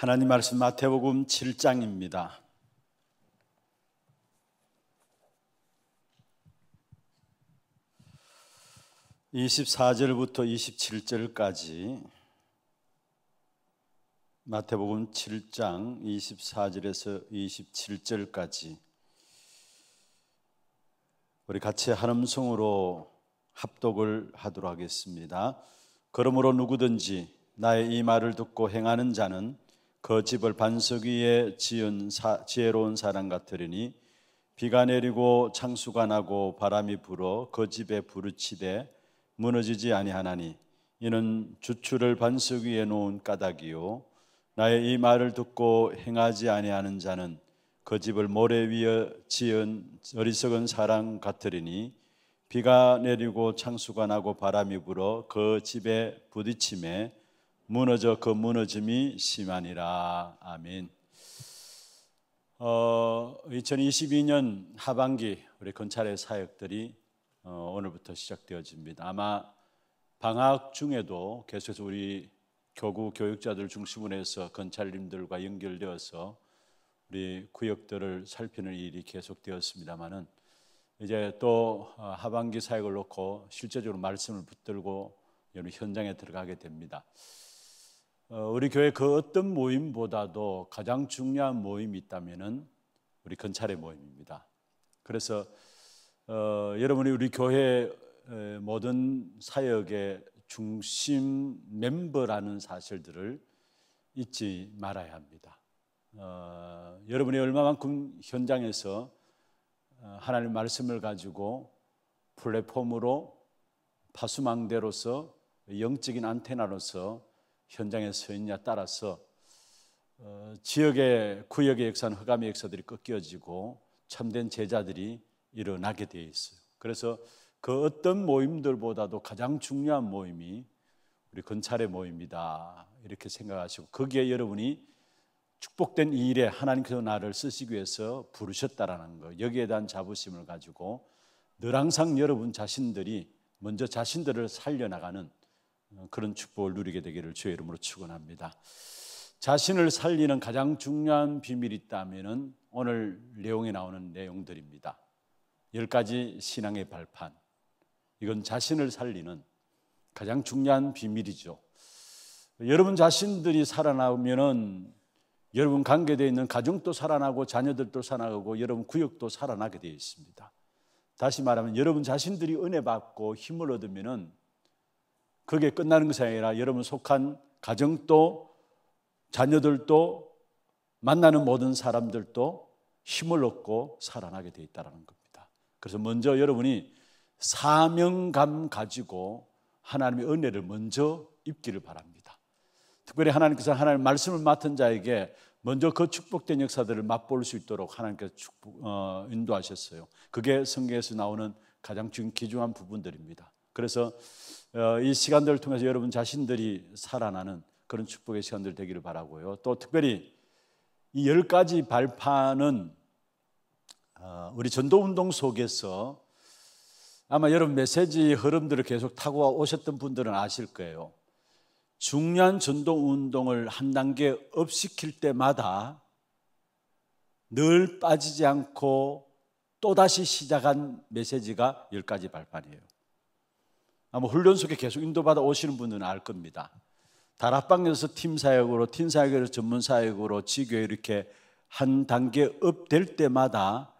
하나님 말씀 마태복음 7장입니다. (24절부터) (27절까지) 마태복음 7장 24절에서 27절까지 우리 같이 한 음성으로 합독을 하도록 하겠습니다. 그러므로 누구든지 나의 이 말을 듣고 행하는 자는 그 집을 반석 위에 지은 사, 지혜로운 사람 같으리니 비가 내리고 창수가 나고 바람이 불어 그 집에 부르치되 무너지지 아니하나니 이는 주추를 반석 위에 놓은 까닭이요 나의 이 말을 듣고 행하지 아니하는 자는 그 집을 모래 위에 지은 어리석은 사람 같으리니 비가 내리고 창수가 나고 바람이 불어 그 집에 부딪히에 무너져 그 무너짐이 심하니라. 아멘. 어, 2022년 하반기 우리 건찰의 사역들이 어, 오늘부터 시작되어집니다. 아마 방학 중에도 계속해서 우리 교구 교육자들 중심으로 해서 건찰님들과 연결되어서 우리 구역들을 살피는 일이 계속되었습니다만은 이제 또 어, 하반기 사역을 놓고 실제적으로 말씀을 붙들고 여러 현장에 들어가게 됩니다. 어, 우리 교회 그 어떤 모임보다도 가장 중요한 모임이 있다면은 우리 건찰의 모임입니다. 그래서 어, 여러분이 우리 교회 모든 사역의 중심 멤버라는 사실들을 잊지 말아야 합니다. 어, 여러분이 얼마만큼 현장에서 어, 하나님 말씀을 가지고 플랫폼으로 파수망대로서 영적인 안테나로서 현장에 서 있냐 따라서 어, 지역의 구역의 역사는 허감의 역사들이 꺾여지고 참된 제자들이 일어나게 되어 있어요. 그래서 그 어떤 모임들보다도 가장 중요한 모임이 우리 건찰의 모임이다 이렇게 생각하시고 거기에 여러분이 축복된 이 일에 하나님께서 나를 쓰시기 위해서 부르셨다라는 거 여기에 대한 자부심을 가지고 늘 항상 여러분 자신들이 먼저 자신들을 살려나가는 어, 그런 축복을 누리게 되기를 주의 이름으로 축원합니다. 자신을 살리는 가장 중요한 비밀이 있다면은 오늘 내용에 나오는 내용들입니다. 열 가지 신앙의 발판. 이건 자신을 살리는 가장 중요한 비밀이죠. 여러분 자신들이 살아나면은 여러분 관계되어 있는 가정도 살아나고 자녀들도 살아나고 여러분 구역도 살아나게 되어 있습니다. 다시 말하면 여러분 자신들이 은혜 받고 힘을 얻으면은 그게 끝나는 것이 아니라 여러분 속한 가정도 자녀들도 만나는 모든 사람들도 힘을 얻고 살아나게 되어 있다는 겁니다. 그래서 먼저 여러분이 사명감 가지고 하나님의 은혜를 먼저 입기를 바랍니다. 특별히 하나님께서 하나님 말씀을 맡은 자에게 먼저 그 축복된 역사들을 맛볼 수 있도록 하나님께서 축복, 어, 인도하셨어요. 그게 성경에서 나오는 가장 중요한 부분들입니다. 그래서 어, 이 시간들을 통해서 여러분 자신들이 살아나는 그런 축복의 시간들 되기를 바라고요. 또 특별히 이 열 가지 발판은 어, 우리 전도 운동 속에서 아마 여러분 메시지 흐름들을 계속 타고 오셨던 분들은 아실 거예요. 중요한 전도 운동을 한 단계 업 시킬 때마다 늘 빠지지 않고 또다시 시작한 메시지가 열 가지 발판이에요. 아마 훈련 속에 계속 인도받아 오시는 분들은 알 겁니다. 다락방에서 팀 사역으로, 팀 사역에서 전문 사역으로 지교에 이렇게 한 단계 업될 때마다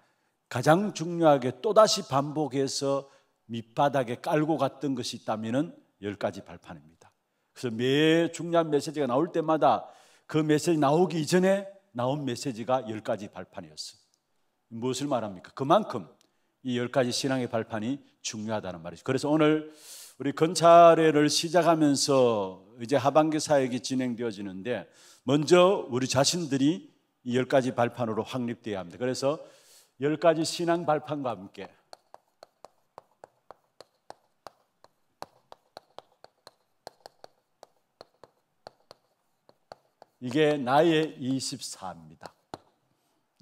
가장 중요하게 또다시 반복해서 밑바닥에 깔고 갔던 것이 있다면열 가지 발판입니다. 그래서 매 중요한 메시지가 나올 때마다 그 메시지 나오기 이전에 나온 메시지가 열 가지 발판이었어요. 무엇을 말합니까? 그만큼 이 열 가지 신앙의 발판이 중요하다는 말이죠. 그래서 오늘 우리 건차례를 시작하면서 이제 하반기 사역이 진행되어지는데 먼저 우리 자신들이 이열 가지 발판으로 확립되어야 합니다. 그래서 열 가지 신앙 발판과 함께 이게 나의 24입니다.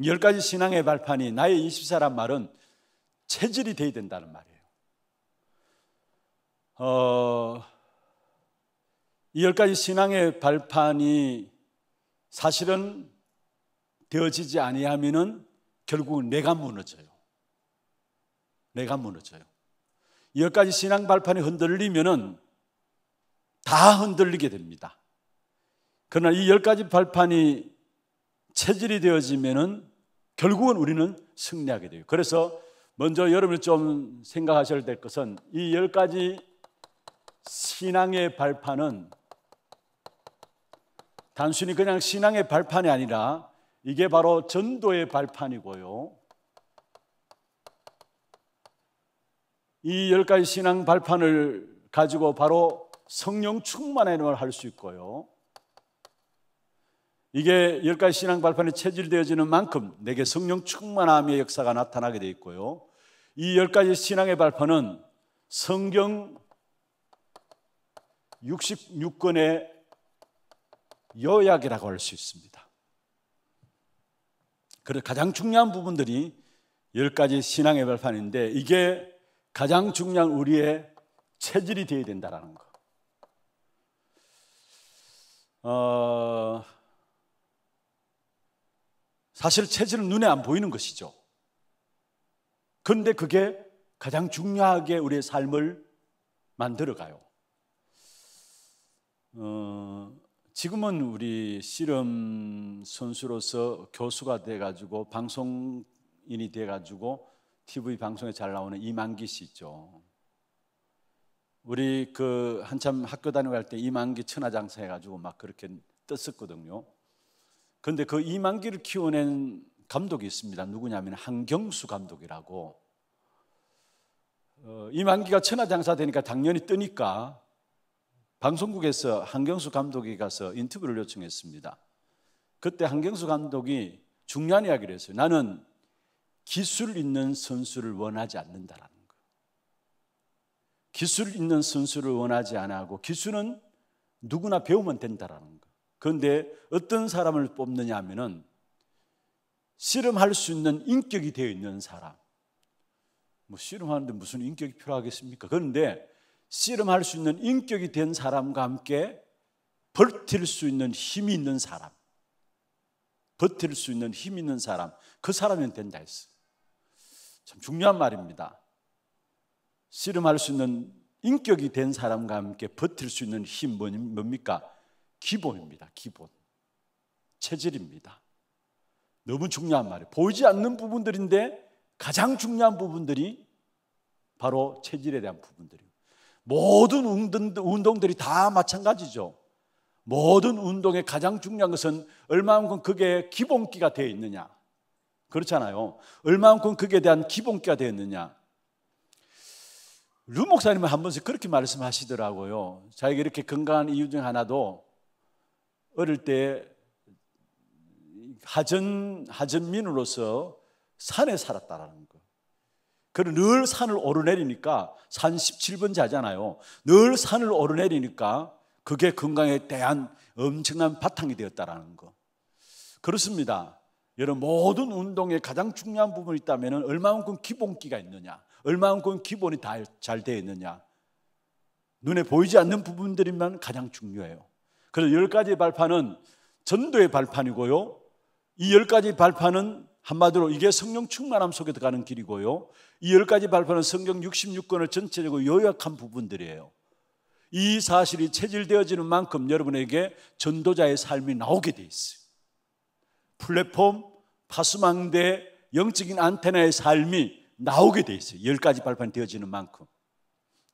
열 가지 신앙의 발판이 나의 24란 말은 체질이 돼야 된다는 말이에요. 어, 이 열 가지 신앙의 발판이 사실은 되어지지 아니하면 결국은 내가 무너져요. 내가 무너져요. 이열 가지 신앙 발판이 흔들리면다 흔들리게 됩니다. 그러나 이 열 가지 발판이 체질이 되어지면 결국은 우리는 승리하게 돼요. 그래서 먼저 여러분이 좀 생각하셔야 될 것은 이 열 가지 신앙의 발판은 단순히 그냥 신앙의 발판이 아니라 이게 바로 전도의 발판이고요. 이 열 가지 신앙 발판을 가지고 바로 성령 충만의 을할 수 있고요. 이게 열 가지 신앙 발판이 체질되어지는 만큼 내게 성령 충만함의 역사가 나타나게 되어 있고요. 이 열 가지 신앙의 발판은 성경 66권의 요약이라고 할 수 있습니다. 그래서 가장 중요한 부분들이 10가지 신앙의 발판인데 이게 가장 중요한 우리의 체질이 되어야 된다는 거. 어, 사실 체질은 눈에 안 보이는 것이죠. 그런데 그게 가장 중요하게 우리의 삶을 만들어가요. 어, 지금은 우리 씨름 선수로서 교수가 돼가지고 방송인이 돼가지고 TV 방송에 잘 나오는 이만기 씨죠 우리 그 한참 학교 다니고 할때 이만기 천하장사 해가지고 막 그렇게 떴었거든요. 근데 그 이만기를 키워낸 감독이 있습니다. 누구냐면 한경수 감독이라고. 어, 이만기가 천하장사 되니까 당연히 뜨니까 방송국에서 한경수 감독이 가서 인터뷰를 요청했습니다. 그때 한경수 감독이 중요한 이야기를 했어요. 나는 기술 있는 선수를 원하지 않는다라는 거. 기술 있는 선수를 원하지 않고 기술은 누구나 배우면 된다라는 거. 그런데 어떤 사람을 뽑느냐 하면은 씨름할 수 있는 인격이 되어 있는 사람. 뭐 씨름하는데 무슨 인격이 필요하겠습니까? 그런데 씨름할 수 있는 인격이 된 사람과 함께 버틸 수 있는 힘이 있는 사람. 버틸 수 있는 힘 있는 사람. 그 사람은 된다 했어참 중요한 말입니다. 씨름할 수 있는 인격이 된 사람과 함께 버틸 수 있는 힘 뭡니까? 기본입니다. 기본. 체질입니다. 너무 중요한 말이에요. 보이지 않는 부분들인데 가장 중요한 부분들이 바로 체질에 대한 부분들이에요. 모든 운동들이 다 마찬가지죠. 모든 운동의 가장 중요한 것은 얼마만큼 그게 기본기가 되어 있느냐. 그렇잖아요. 얼마만큼 그게 대한 기본기가 되어 있느냐. 류 목사님은 한 번씩 그렇게 말씀하시더라고요. 자기가 이렇게 건강한 이유 중 하나도 어릴 때 하전, 하전민으로서 산에 살았다라는 그리고 늘 산을 오르내리니까 산 17번 자잖아요. 늘 산을 오르내리니까 그게 건강에 대한 엄청난 바탕이 되었다라는 거. 그렇습니다. 여러분 모든 운동의 가장 중요한 부분이 있다면 얼마만큼 기본기가 있느냐, 얼마만큼 기본이 다 잘 되어 있느냐. 눈에 보이지 않는 부분들만 가장 중요해요. 그래서 열 가지 발판은 전도의 발판이고요. 이 열 가지 발판은 한마디로 이게 성령 충만함 속에 들어가는 길이고요. 이 열 가지 발표는 성경 66권을 전체적으로 요약한 부분들이에요. 이 사실이 체질되어지는 만큼 여러분에게 전도자의 삶이 나오게 돼 있어요. 플랫폼, 파수망대, 영적인 안테나의 삶이 나오게 돼 있어요. 열 가지 발판이 되어지는 만큼.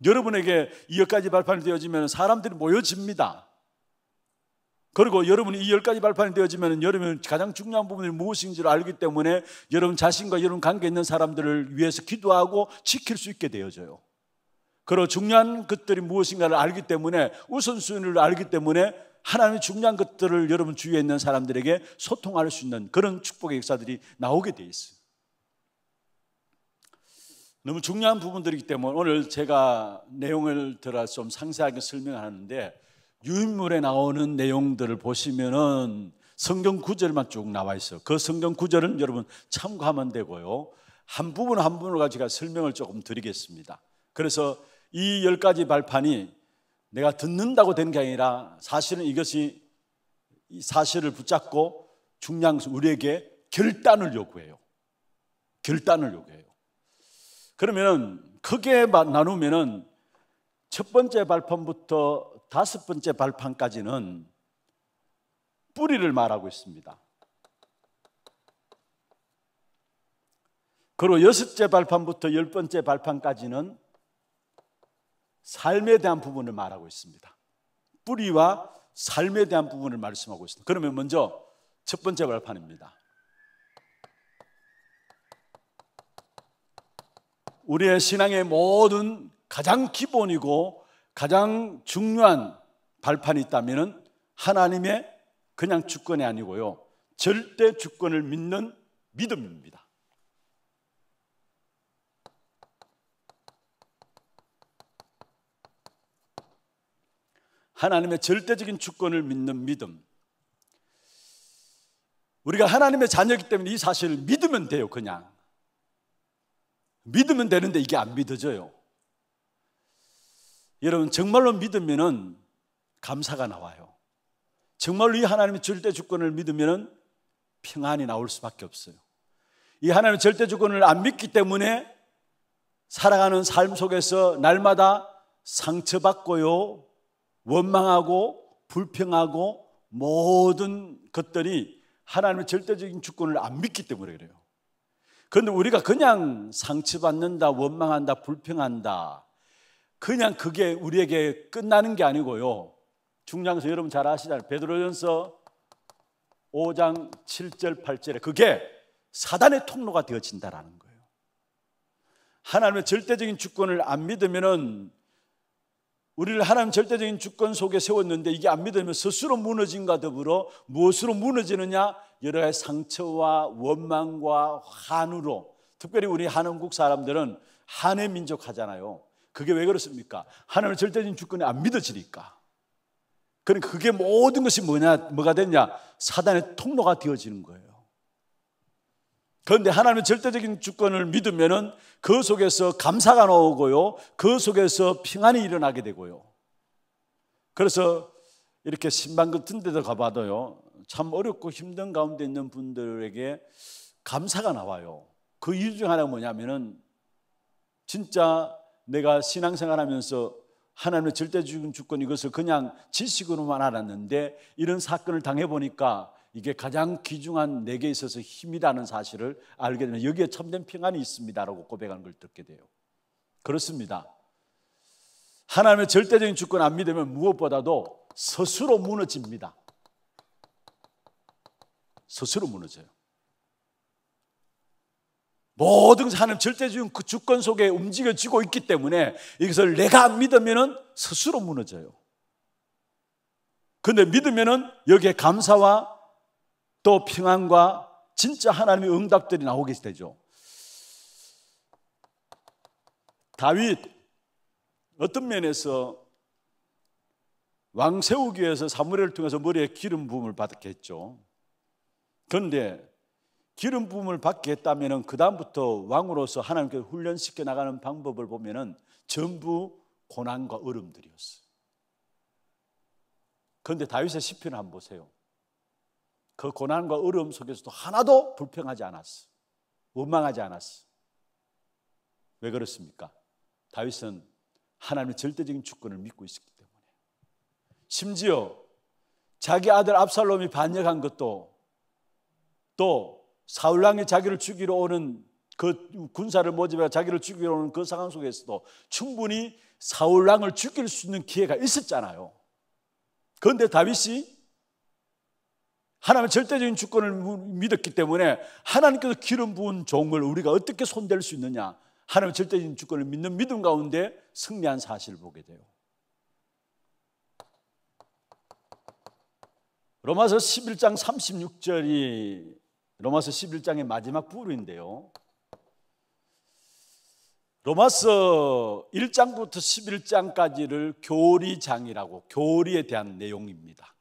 여러분에게 이 열 가지 발판이 되어지면 사람들이 모여집니다. 그리고 여러분이 이 열 가지 발판이 되어지면 여러분 가장 중요한 부분이 무엇인지를 알기 때문에 여러분 자신과 여러분 관계 있는 사람들을 위해서 기도하고 지킬 수 있게 되어져요. 그리고 중요한 것들이 무엇인가를 알기 때문에 우선순위를 알기 때문에 하나님의 중요한 것들을 여러분 주위에 있는 사람들에게 소통할 수 있는 그런 축복의 역사들이 나오게 돼 있어요. 너무 중요한 부분들이기 때문에 오늘 제가 내용을 들어서 좀 상세하게 설명하는데 유인물에 나오는 내용들을 보시면은 성경 구절만 쭉 나와 있어. 요그 성경 구절은 여러분 참고하면 되고요. 한 부분 한 부분으로 제가 설명을 조금 드리겠습니다. 그래서 이 열 가지 발판이 내가 듣는다고 된 게 아니라 사실은 이것이 사실을 붙잡고 중량 우리에게 결단을 요구해요. 결단을 요구해요. 그러면은 크게 나누면은 첫 번째 발판부터 다섯 번째 발판까지는 뿌리를 말하고 있습니다. 그리고 여섯째 발판부터 열 번째 발판까지는 삶에 대한 부분을 말하고 있습니다. 뿌리와 삶에 대한 부분을 말씀하고 있습니다. 그러면 먼저 첫 번째 발판입니다. 우리의 신앙의 모든 가장 기본이고 가장 중요한 발판이 있다면 하나님의 그냥 주권이 아니고요. 절대 주권을 믿는 믿음입니다. 하나님의 절대적인 주권을 믿는 믿음. 우리가 하나님의 자녀이기 때문에 이 사실을 믿으면 돼요, 그냥. 믿으면 되는데 이게 안 믿어져요. 여러분 정말로 믿으면은 감사가 나와요. 정말로 이 하나님의 절대 주권을 믿으면은 평안이 나올 수밖에 없어요. 이 하나님의 절대 주권을 안 믿기 때문에 살아가는 삶 속에서 날마다 상처받고요, 원망하고 불평하고 모든 것들이 하나님의 절대적인 주권을 안 믿기 때문에 그래요. 그런데 우리가 그냥 상처받는다, 원망한다, 불평한다, 그냥 그게 우리에게 끝나는 게 아니고요. 중량서 여러분 잘 아시잖아요. 베드로전서 5장 7절 8절에 그게 사단의 통로가 되어진다라는 거예요. 하나님의 절대적인 주권을 안 믿으면은 우리를 하나님 절대적인 주권 속에 세웠는데 이게 안 믿으면 스스로 무너진과 더불어 무엇으로 무너지느냐? 여러 가지 상처와 원망과 한우로 특별히 우리 한국 사람들은 한의 민족 하잖아요. 그게 왜 그렇습니까? 하나님의 절대적인 주권이 안 믿어지니까. 그럼 그러니까 그게 모든 것이 뭐냐, 뭐가 됐냐? 사단의 통로가 되어지는 거예요. 그런데 하나님의 절대적인 주권을 믿으면은 그 속에서 감사가 나오고요. 그 속에서 평안이 일어나게 되고요. 그래서 이렇게 신방 같은 데도 가봐도요. 참 어렵고 힘든 가운데 있는 분들에게 감사가 나와요. 그 이유 중 하나가 뭐냐면은 진짜 내가 신앙생활하면서 하나님의 절대적인 주권 이것을 그냥 지식으로만 알았는데 이런 사건을 당해 보니까 이게 가장 귀중한 내게 있어서 힘이라는 사실을 알게 되면 여기에 참된 평안이 있습니다라고 고백하는 걸 듣게 돼요. 그렇습니다. 하나님의 절대적인 주권 안 믿으면 무엇보다도 스스로 무너집니다. 스스로 무너져요. 모든 하나 절대적인 그 주권 속에 움직여지고 있기 때문에 이것을 내가 믿으면 스스로 무너져요. 근데 믿으면은 여기에 감사와 또 평안과 진짜 하나님의 응답들이 나오게 되죠. 다윗 어떤 면에서 왕 세우기 위해서 사무엘을 통해서 머리에 기름 부음을 받았겠죠. 그런데 기름 부음을 받게 했다면 그 다음부터 왕으로서 하나님께 훈련시켜 나가는 방법을 보면은 전부 고난과 얼음들이었어요 그런데 다윗의 시편을 한번 보세요. 그 고난과 어려움 속에서도 하나도 불평하지 않았어. 원망하지 않았어. 왜 그렇습니까? 다윗은 하나님의 절대적인 주권을 믿고 있었기 때문에. 심지어 자기 아들 압살롬이 반역한 것도 또 사울 왕이 자기를 죽이러 오는 그 군사를 모집해 자기를 죽이러 오는 그 상황 속에서도 충분히 사울 왕을 죽일 수 있는 기회가 있었잖아요. 그런데 다윗이 하나님의 절대적인 주권을 믿었기 때문에 하나님께서 기름 부은 종을 우리가 어떻게 손댈 수 있느냐? 하나님의 절대적인 주권을 믿는 믿음 가운데 승리한 사실을 보게 돼요. 로마서 11장 36절이 로마서 11장의 마지막 부분인데요. 로마서 1장부터 11장까지를 교리장이라고 교리에 대한 내용입니다.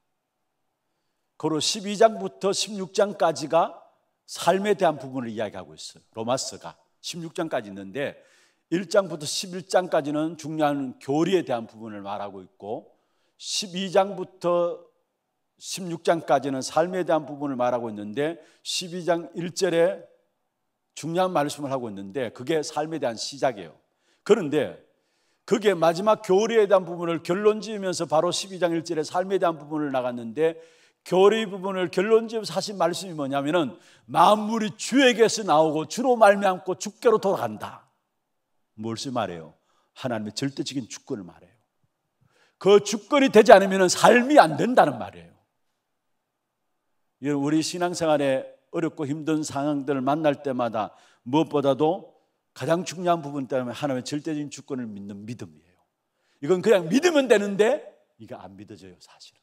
그리고 12장부터 16장까지가 삶에 대한 부분을 이야기하고 있어요. 로마서가 16장까지 있는데 1장부터 11장까지는 중요한 교리에 대한 부분을 말하고 있고 12장부터 16장까지는 삶에 대한 부분을 말하고 있는데 12장 1절에 중요한 말씀을 하고 있는데 그게 삶에 대한 시작이에요. 그런데 그게 마지막 교리에 대한 부분을 결론 지으면서 바로 12장 1절에 삶에 대한 부분을 나갔는데 교리 부분을 결론 지으면서 하신 말씀이 뭐냐면은 만물이 주에게서 나오고 주로 말미암고 주께로 돌아간다. 무엇을 말해요? 하나님의 절대적인 주권을 말해요. 그 주권이 되지 않으면 삶이 안 된다는 말이에요. 우리 신앙생활에 어렵고 힘든 상황들을 만날 때마다 무엇보다도 가장 중요한 부분 때문에 하나님의 절대적인 주권을 믿는 믿음이에요. 이건 그냥 믿으면 되는데 이거안 믿어져요, 사실은.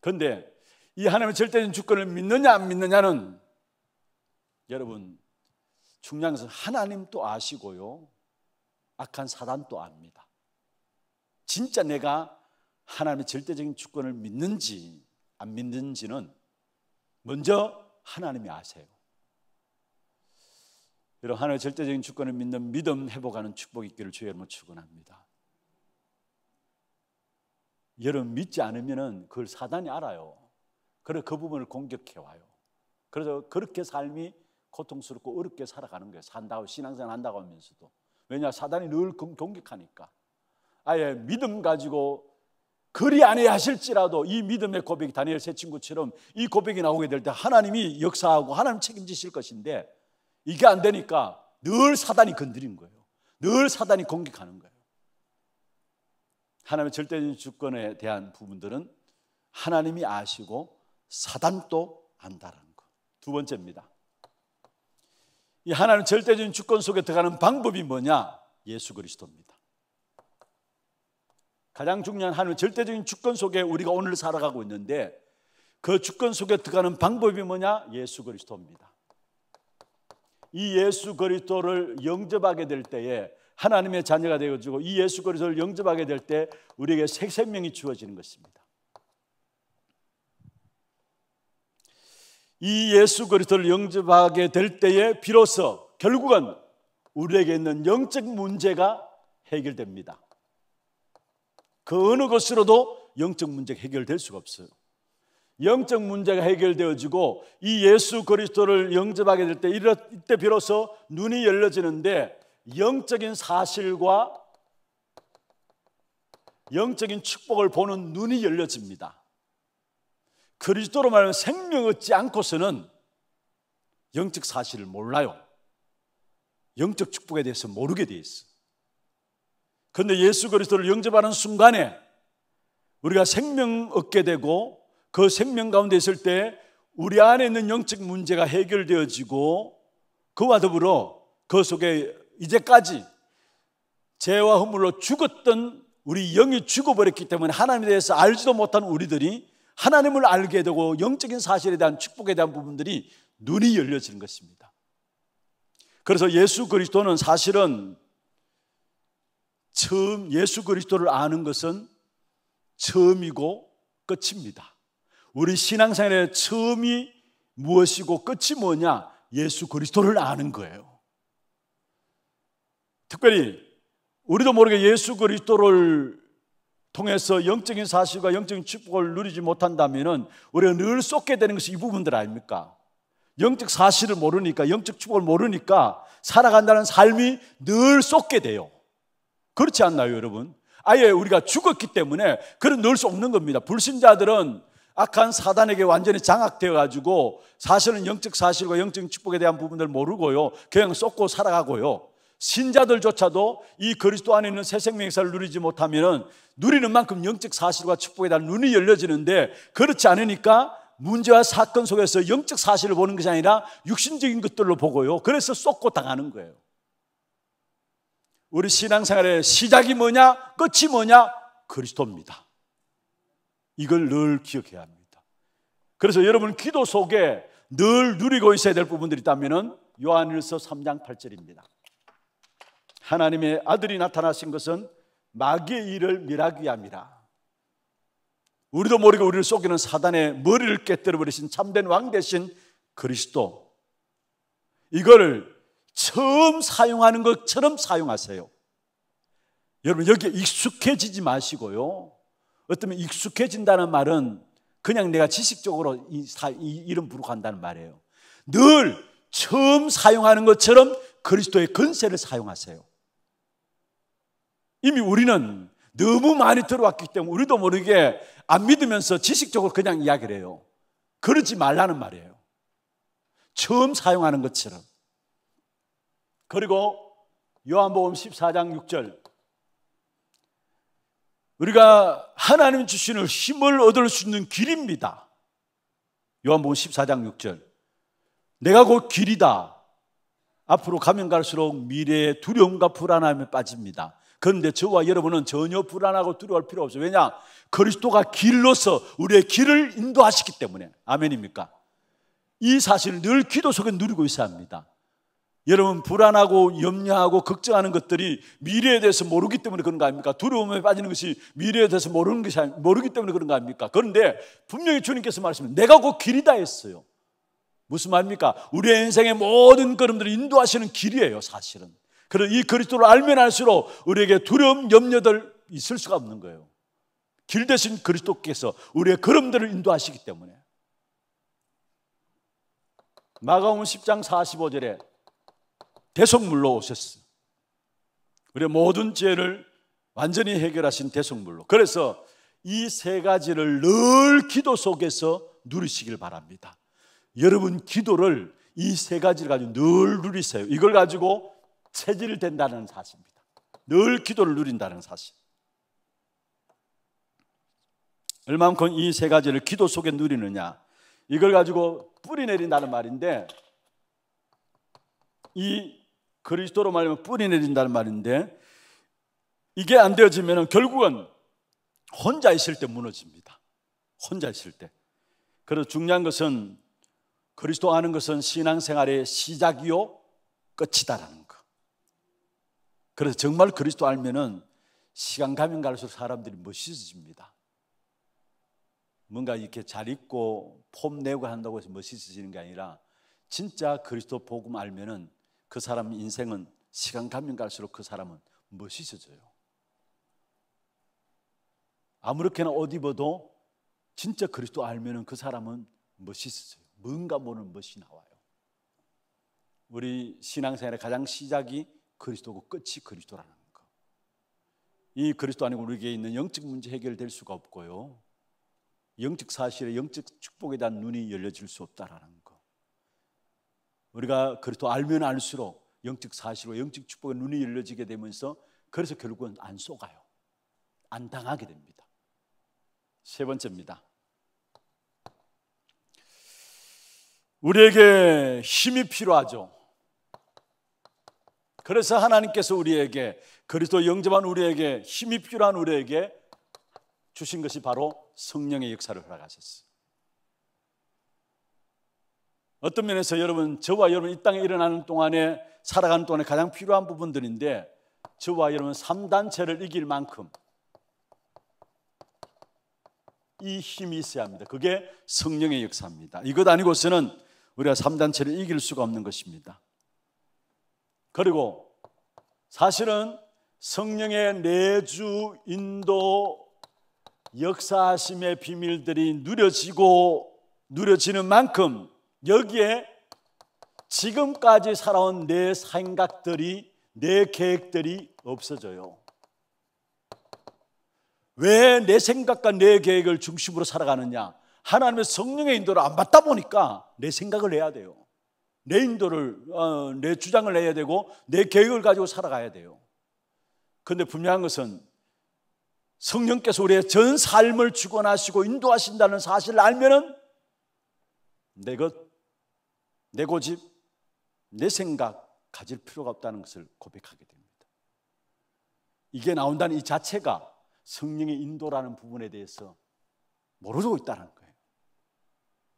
그런데 이 하나님의 절대적인 주권을 믿느냐 안 믿느냐는 여러분 중요한 것은 하나님도 아시고요. 악한 사단도 압니다. 진짜 내가 하나님의 절대적인 주권을 믿는지 안 믿는지는 먼저 하나님이 아세요. 이런 하나님의 절대적인 주권을 믿는 믿음 회복하는 축복이 있기를 주의 이름으 축원합니다. 여러분 믿지 않으면은 그걸 사단이 알아요. 그래서 그 부분을 공격해 와요. 그래서 그렇게 삶이 고통스럽고 어렵게 살아가는 거예요. 산다고 신앙생활 한다고 하면서도 왜냐 사단이 늘 공격하니까 아예 믿음 가지고 그리 아니하실지라도 이 믿음의 고백이 다니엘 세 친구처럼 이 고백이 나오게 될 때 하나님이 역사하고 하나님 책임지실 것인데 이게 안 되니까 늘 사단이 건드린 거예요. 늘 사단이 공격하는 거예요. 하나님의 절대적인 주권에 대한 부분들은 하나님이 아시고 사단도 안다라는 거. 두 번째입니다. 이 하나님 절대적인 주권 속에 들어가는 방법이 뭐냐? 예수 그리스도입니다. 가장 중요한 하나님 절대적인 주권 속에 우리가 오늘 살아가고 있는데 그 주권 속에 들어가는 방법이 뭐냐? 예수 그리스도입니다. 이 예수 그리스도를 영접하게 될 때에 하나님의 자녀가 되어지고 이 예수 그리스도를 영접하게 될 때 우리에게 새 생명이 주어지는 것입니다. 이 예수 그리스도를 영접하게 될 때에 비로소 결국은 우리에게 있는 영적 문제가 해결됩니다. 그 어느 것으로도 영적 문제가 해결될 수가 없어요. 영적 문제가 해결되어지고 이 예수 그리스도를 영접하게 될 때 이때 비로소 눈이 열려지는데 영적인 사실과 영적인 축복을 보는 눈이 열려집니다. 그리스도로 말하면 생명 얻지 않고서는 영적 사실을 몰라요. 영적 축복에 대해서 모르게 돼 있어. 요 그런데 예수 그리스도를 영접하는 순간에 우리가 생명 얻게 되고 그 생명 가운데 있을 때 우리 안에 있는 영적 문제가 해결되어지고 그와 더불어 그 속에 이제까지 죄와 허물로 죽었던 우리 영이 죽어버렸기 때문에 하나님에 대해서 알지도 못한 우리들이 하나님을 알게 되고 영적인 사실에 대한 축복에 대한 부분들이 눈이 열려지는 것입니다. 그래서 예수 그리스도는 사실은 처음 예수 그리스도를 아는 것은 처음이고 끝입니다. 우리 신앙생활의 처음이 무엇이고 끝이 뭐냐? 예수 그리스도를 아는 거예요. 특별히 우리도 모르게 예수 그리스도를 통해서 영적인 사실과 영적인 축복을 누리지 못한다면 우리가 늘 쏟게 되는 것이 이 부분들 아닙니까? 영적 사실을 모르니까, 영적 축복을 모르니까 살아간다는 삶이 늘 쏟게 돼요. 그렇지 않나요, 여러분? 아예 우리가 죽었기 때문에 그런 넣을 수 없는 겁니다. 불신자들은 악한 사단에게 완전히 장악되어 가지고 사실은 영적 사실과 영적 축복에 대한 부분들 모르고요. 그냥 쏟고 살아가고요. 신자들조차도 이 그리스도 안에 있는 새 생명사를 누리지 못하면 누리는 만큼 영적 사실과 축복에 대한 눈이 열려지는데 그렇지 않으니까 문제와 사건 속에서 영적 사실을 보는 것이 아니라 육신적인 것들로 보고요. 그래서 쏟고 당하는 거예요. 우리 신앙생활의 시작이 뭐냐? 끝이 뭐냐? 그리스도입니다. 이걸 늘 기억해야 합니다. 그래서 여러분 기도 속에 늘 누리고 있어야 될 부분들이 있다면 요한일서 3장 8절입니다. 하나님의 아들이 나타나신 것은 마귀의 일을 멸하기 위함이라. 우리도 모르게 우리를 속이는 사단의 머리를 깨뜨려 버리신 참된 왕 대신 그리스도. 이거를 처음 사용하는 것처럼 사용하세요. 여러분, 여기에 익숙해지지 마시고요. 어쩌면 익숙해진다는 말은 그냥 내가 지식적으로 이, 사, 이 이름 부르한다는 말이에요. 늘 처음 사용하는 것처럼 그리스도의 근세를 사용하세요. 이미 우리는 너무 많이 들어왔기 때문에 우리도 모르게 안 믿으면서 지식적으로 그냥 이야기를 해요. 그러지 말라는 말이에요. 처음 사용하는 것처럼. 그리고 요한복음 14장 6절 우리가 하나님 주시는 힘을 얻을 수 있는 길입니다. 요한복음 14장 6절. 내가 곧 길이다. 앞으로 가면 갈수록 미래의 두려움과 불안함에 빠집니다. 그런데 저와 여러분은 전혀 불안하고 두려울 필요 없어요. 왜냐? 그리스도가 길로서 우리의 길을 인도하시기 때문에. 아멘입니까? 이 사실을 늘 기도 속에 누리고 있어야 합니다. 여러분 불안하고 염려하고 걱정하는 것들이 미래에 대해서 모르기 때문에 그런 거 아닙니까? 두려움에 빠지는 것이 미래에 대해서 모르는 것이 아니, 모르기 때문에 그런 거 아닙니까? 그런데 분명히 주님께서 말씀하신 내가 곧 길이다 했어요. 무슨 말입니까? 우리의 인생의 모든 걸음들을 인도하시는 길이에요, 사실은. 그런 이 그리스도를 알면 알수록 우리에게 두려움, 염려들 있을 수가 없는 거예요. 길 대신 그리스도께서 우리의 걸음들을 인도하시기 때문에. 마가음 10장 45절에 대속물로 오셨어요. 우리의 모든 죄를 완전히 해결하신 대속물로. 그래서 이 세 가지를 늘 기도 속에서 누리시길 바랍니다. 여러분 기도를 이 세 가지를 가지고 늘 누리세요. 이걸 가지고 체질 된다는 사실입니다. 늘 기도를 누린다는 사실. 얼만큼 이 세 가지를 기도 속에 누리느냐. 이걸 가지고 뿌리 내린다는 말인데 이 그리스도로 말하면 뿌리 내린다는 말인데 이게 안 되어지면 결국은 혼자 있을 때 무너집니다. 혼자 있을 때. 그래서 중요한 것은 그리스도 아는 것은 신앙생활의 시작이요 끝이다라는 거. 그래서 정말 그리스도 알면은 시간 가면 갈수록 사람들이 멋있어집니다. 뭔가 이렇게 잘 입고 폼 내고 한다고 해서 멋있어지는 게 아니라 진짜 그리스도 복음 알면은 그 사람 인생은 시간 가면 갈수록 그 사람은 멋있어져요. 아무렇게나 옷 입어도 진짜 그리스도 알면은 그 사람은 멋있어져요. 뭔가 모는 멋이 나와요. 우리 신앙생활의 가장 시작이 그리스도고 끝이 그리스도라는 거. 이 그리스도 아니고 우리에게 있는 영적 문제 해결될 수가 없고요. 영적 사실에 영적 축복에 대한 눈이 열려질 수 없다라는 거. 우리가 그리스도 알면 알수록 영적 사실과 영적 축복의 눈이 열려지게 되면서 그래서 결국은 안 속아요. 안 당하게 됩니다. 세 번째입니다. 우리에게 힘이 필요하죠. 그래서 하나님께서 우리에게 그리스도 영접한 우리에게 힘이 필요한 우리에게 주신 것이 바로 성령의 역사를 허락하셨어요. 어떤 면에서 여러분, 저와 여러분 이 땅에 일어나는 동안에 살아가는 동안에 가장 필요한 부분들인데 저와 여러분 3단체를 이길 만큼 이 힘이 있어야 합니다. 그게 성령의 역사입니다. 이것 아니고서는 우리가 3단체를 이길 수가 없는 것입니다. 그리고 사실은 성령의 내주 인도 역사심의 비밀들이 누려지고 누려지는 만큼 여기에 지금까지 살아온 내 생각들이 내 계획들이 없어져요. 왜 내 생각과 내 계획을 중심으로 살아가느냐? 하나님의 성령의 인도를 안 받다 보니까 내 생각을 해야 돼요. 내 인도를 어, 내 주장을 내야 되고 내 계획을 가지고 살아가야 돼요. 그런데 분명한 것은 성령께서 우리의 전 삶을 주관하시고 인도하신다는 사실을 알면은 내것 내 고집, 내 생각 가질 필요가 없다는 것을 고백하게 됩니다. 이게 나온다는 이 자체가 성령의 인도라는 부분에 대해서 모르고 있다는 거예요.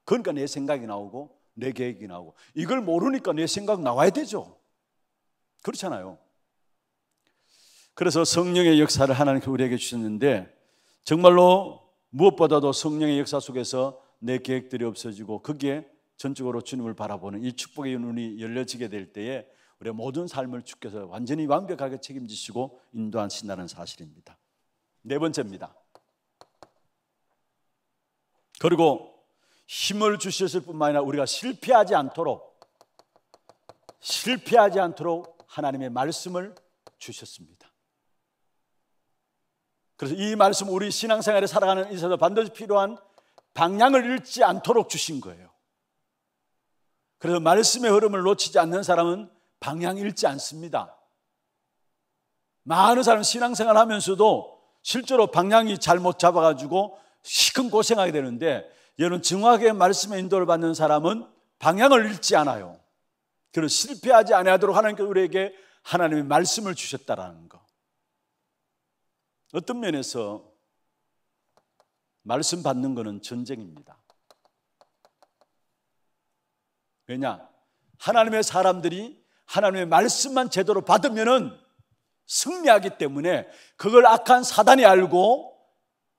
그러니까 내 생각이 나오고 내 계획이 나오고 이걸 모르니까 내 생각 나와야 되죠. 그렇잖아요. 그래서 성령의 역사를 하나님께 우리에게 주셨는데 정말로 무엇보다도 성령의 역사 속에서 내 계획들이 없어지고 거기에 전적으로 주님을 바라보는 이 축복의 눈이 열려지게 될 때에 우리의 모든 삶을 주께서 완전히 완벽하게 책임지시고 인도하신다는 사실입니다. 네 번째입니다. 그리고 힘을 주셨을 뿐만 아니라 우리가 실패하지 않도록 실패하지 않도록 하나님의 말씀을 주셨습니다. 그래서 이 말씀 우리 신앙생활에 살아가는 인생에 반드시 필요한 방향을 잃지 않도록 주신 거예요. 그래서 말씀의 흐름을 놓치지 않는 사람은 방향 잃지 않습니다. 많은 사람 신앙생활 하면서도 실제로 방향이 잘못 잡아가지고 시큰 고생하게 되는데 여는 정확하게 말씀의 인도를 받는 사람은 방향을 잃지 않아요. 그런 실패하지 않도록 하나님께 우리에게 하나님의 말씀을 주셨다라는 거. 어떤 면에서 말씀 받는 것은 전쟁입니다. 왜냐? 하나님의 사람들이 하나님의 말씀만 제대로 받으면은 승리하기 때문에 그걸 악한 사단이 알고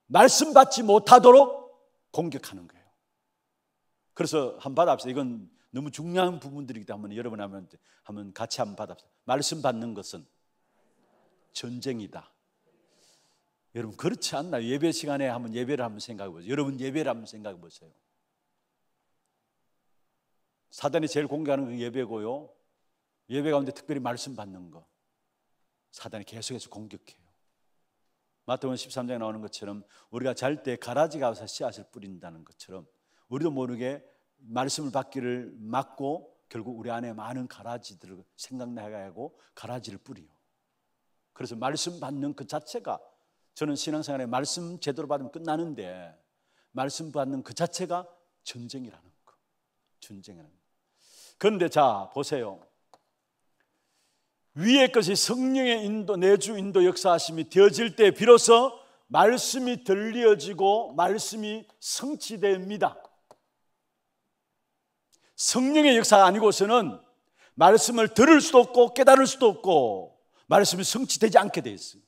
말씀 받지 못하도록 공격하는 거예요. 그래서 한 받아봅시다. 이건 너무 중요한 부분들이기 때문에 여러분 하면 한번 같이 한번 받아봅시다. 말씀 받는 것은 전쟁이다. 여러분 그렇지 않나요? 예배 시간에 한번 예배를 한번 생각해 보세요. 여러분 예배를 한번 생각해 보세요. 사단이 제일 공개하는 게 그 예배고요. 예배 가운데 특별히 말씀 받는 거. 사단이 계속해서 공격해요. 마태복음 13장에 나오는 것처럼 우리가 잘 때 가라지 가서 와 씨앗을 뿌린다는 것처럼 우리도 모르게 말씀을 받기를 막고 결국 우리 안에 많은 가라지들을 생각나게 하고 가라지를 뿌려. 그래서 말씀 받는 그 자체가 저는 신앙생활에 말씀 제대로 받으면 끝나는데 말씀 받는 그 자체가 전쟁이라는 거. 전쟁이라는 거. 그런데 자, 보세요. 위의 것이 성령의 인도, 내주 인도 역사심이 되어질 때 비로소 말씀이 들려지고 말씀이 성취됩니다. 성령의 역사 아니고서는 말씀을 들을 수도 없고 깨달을 수도 없고 말씀이 성취되지 않게 돼 있어요.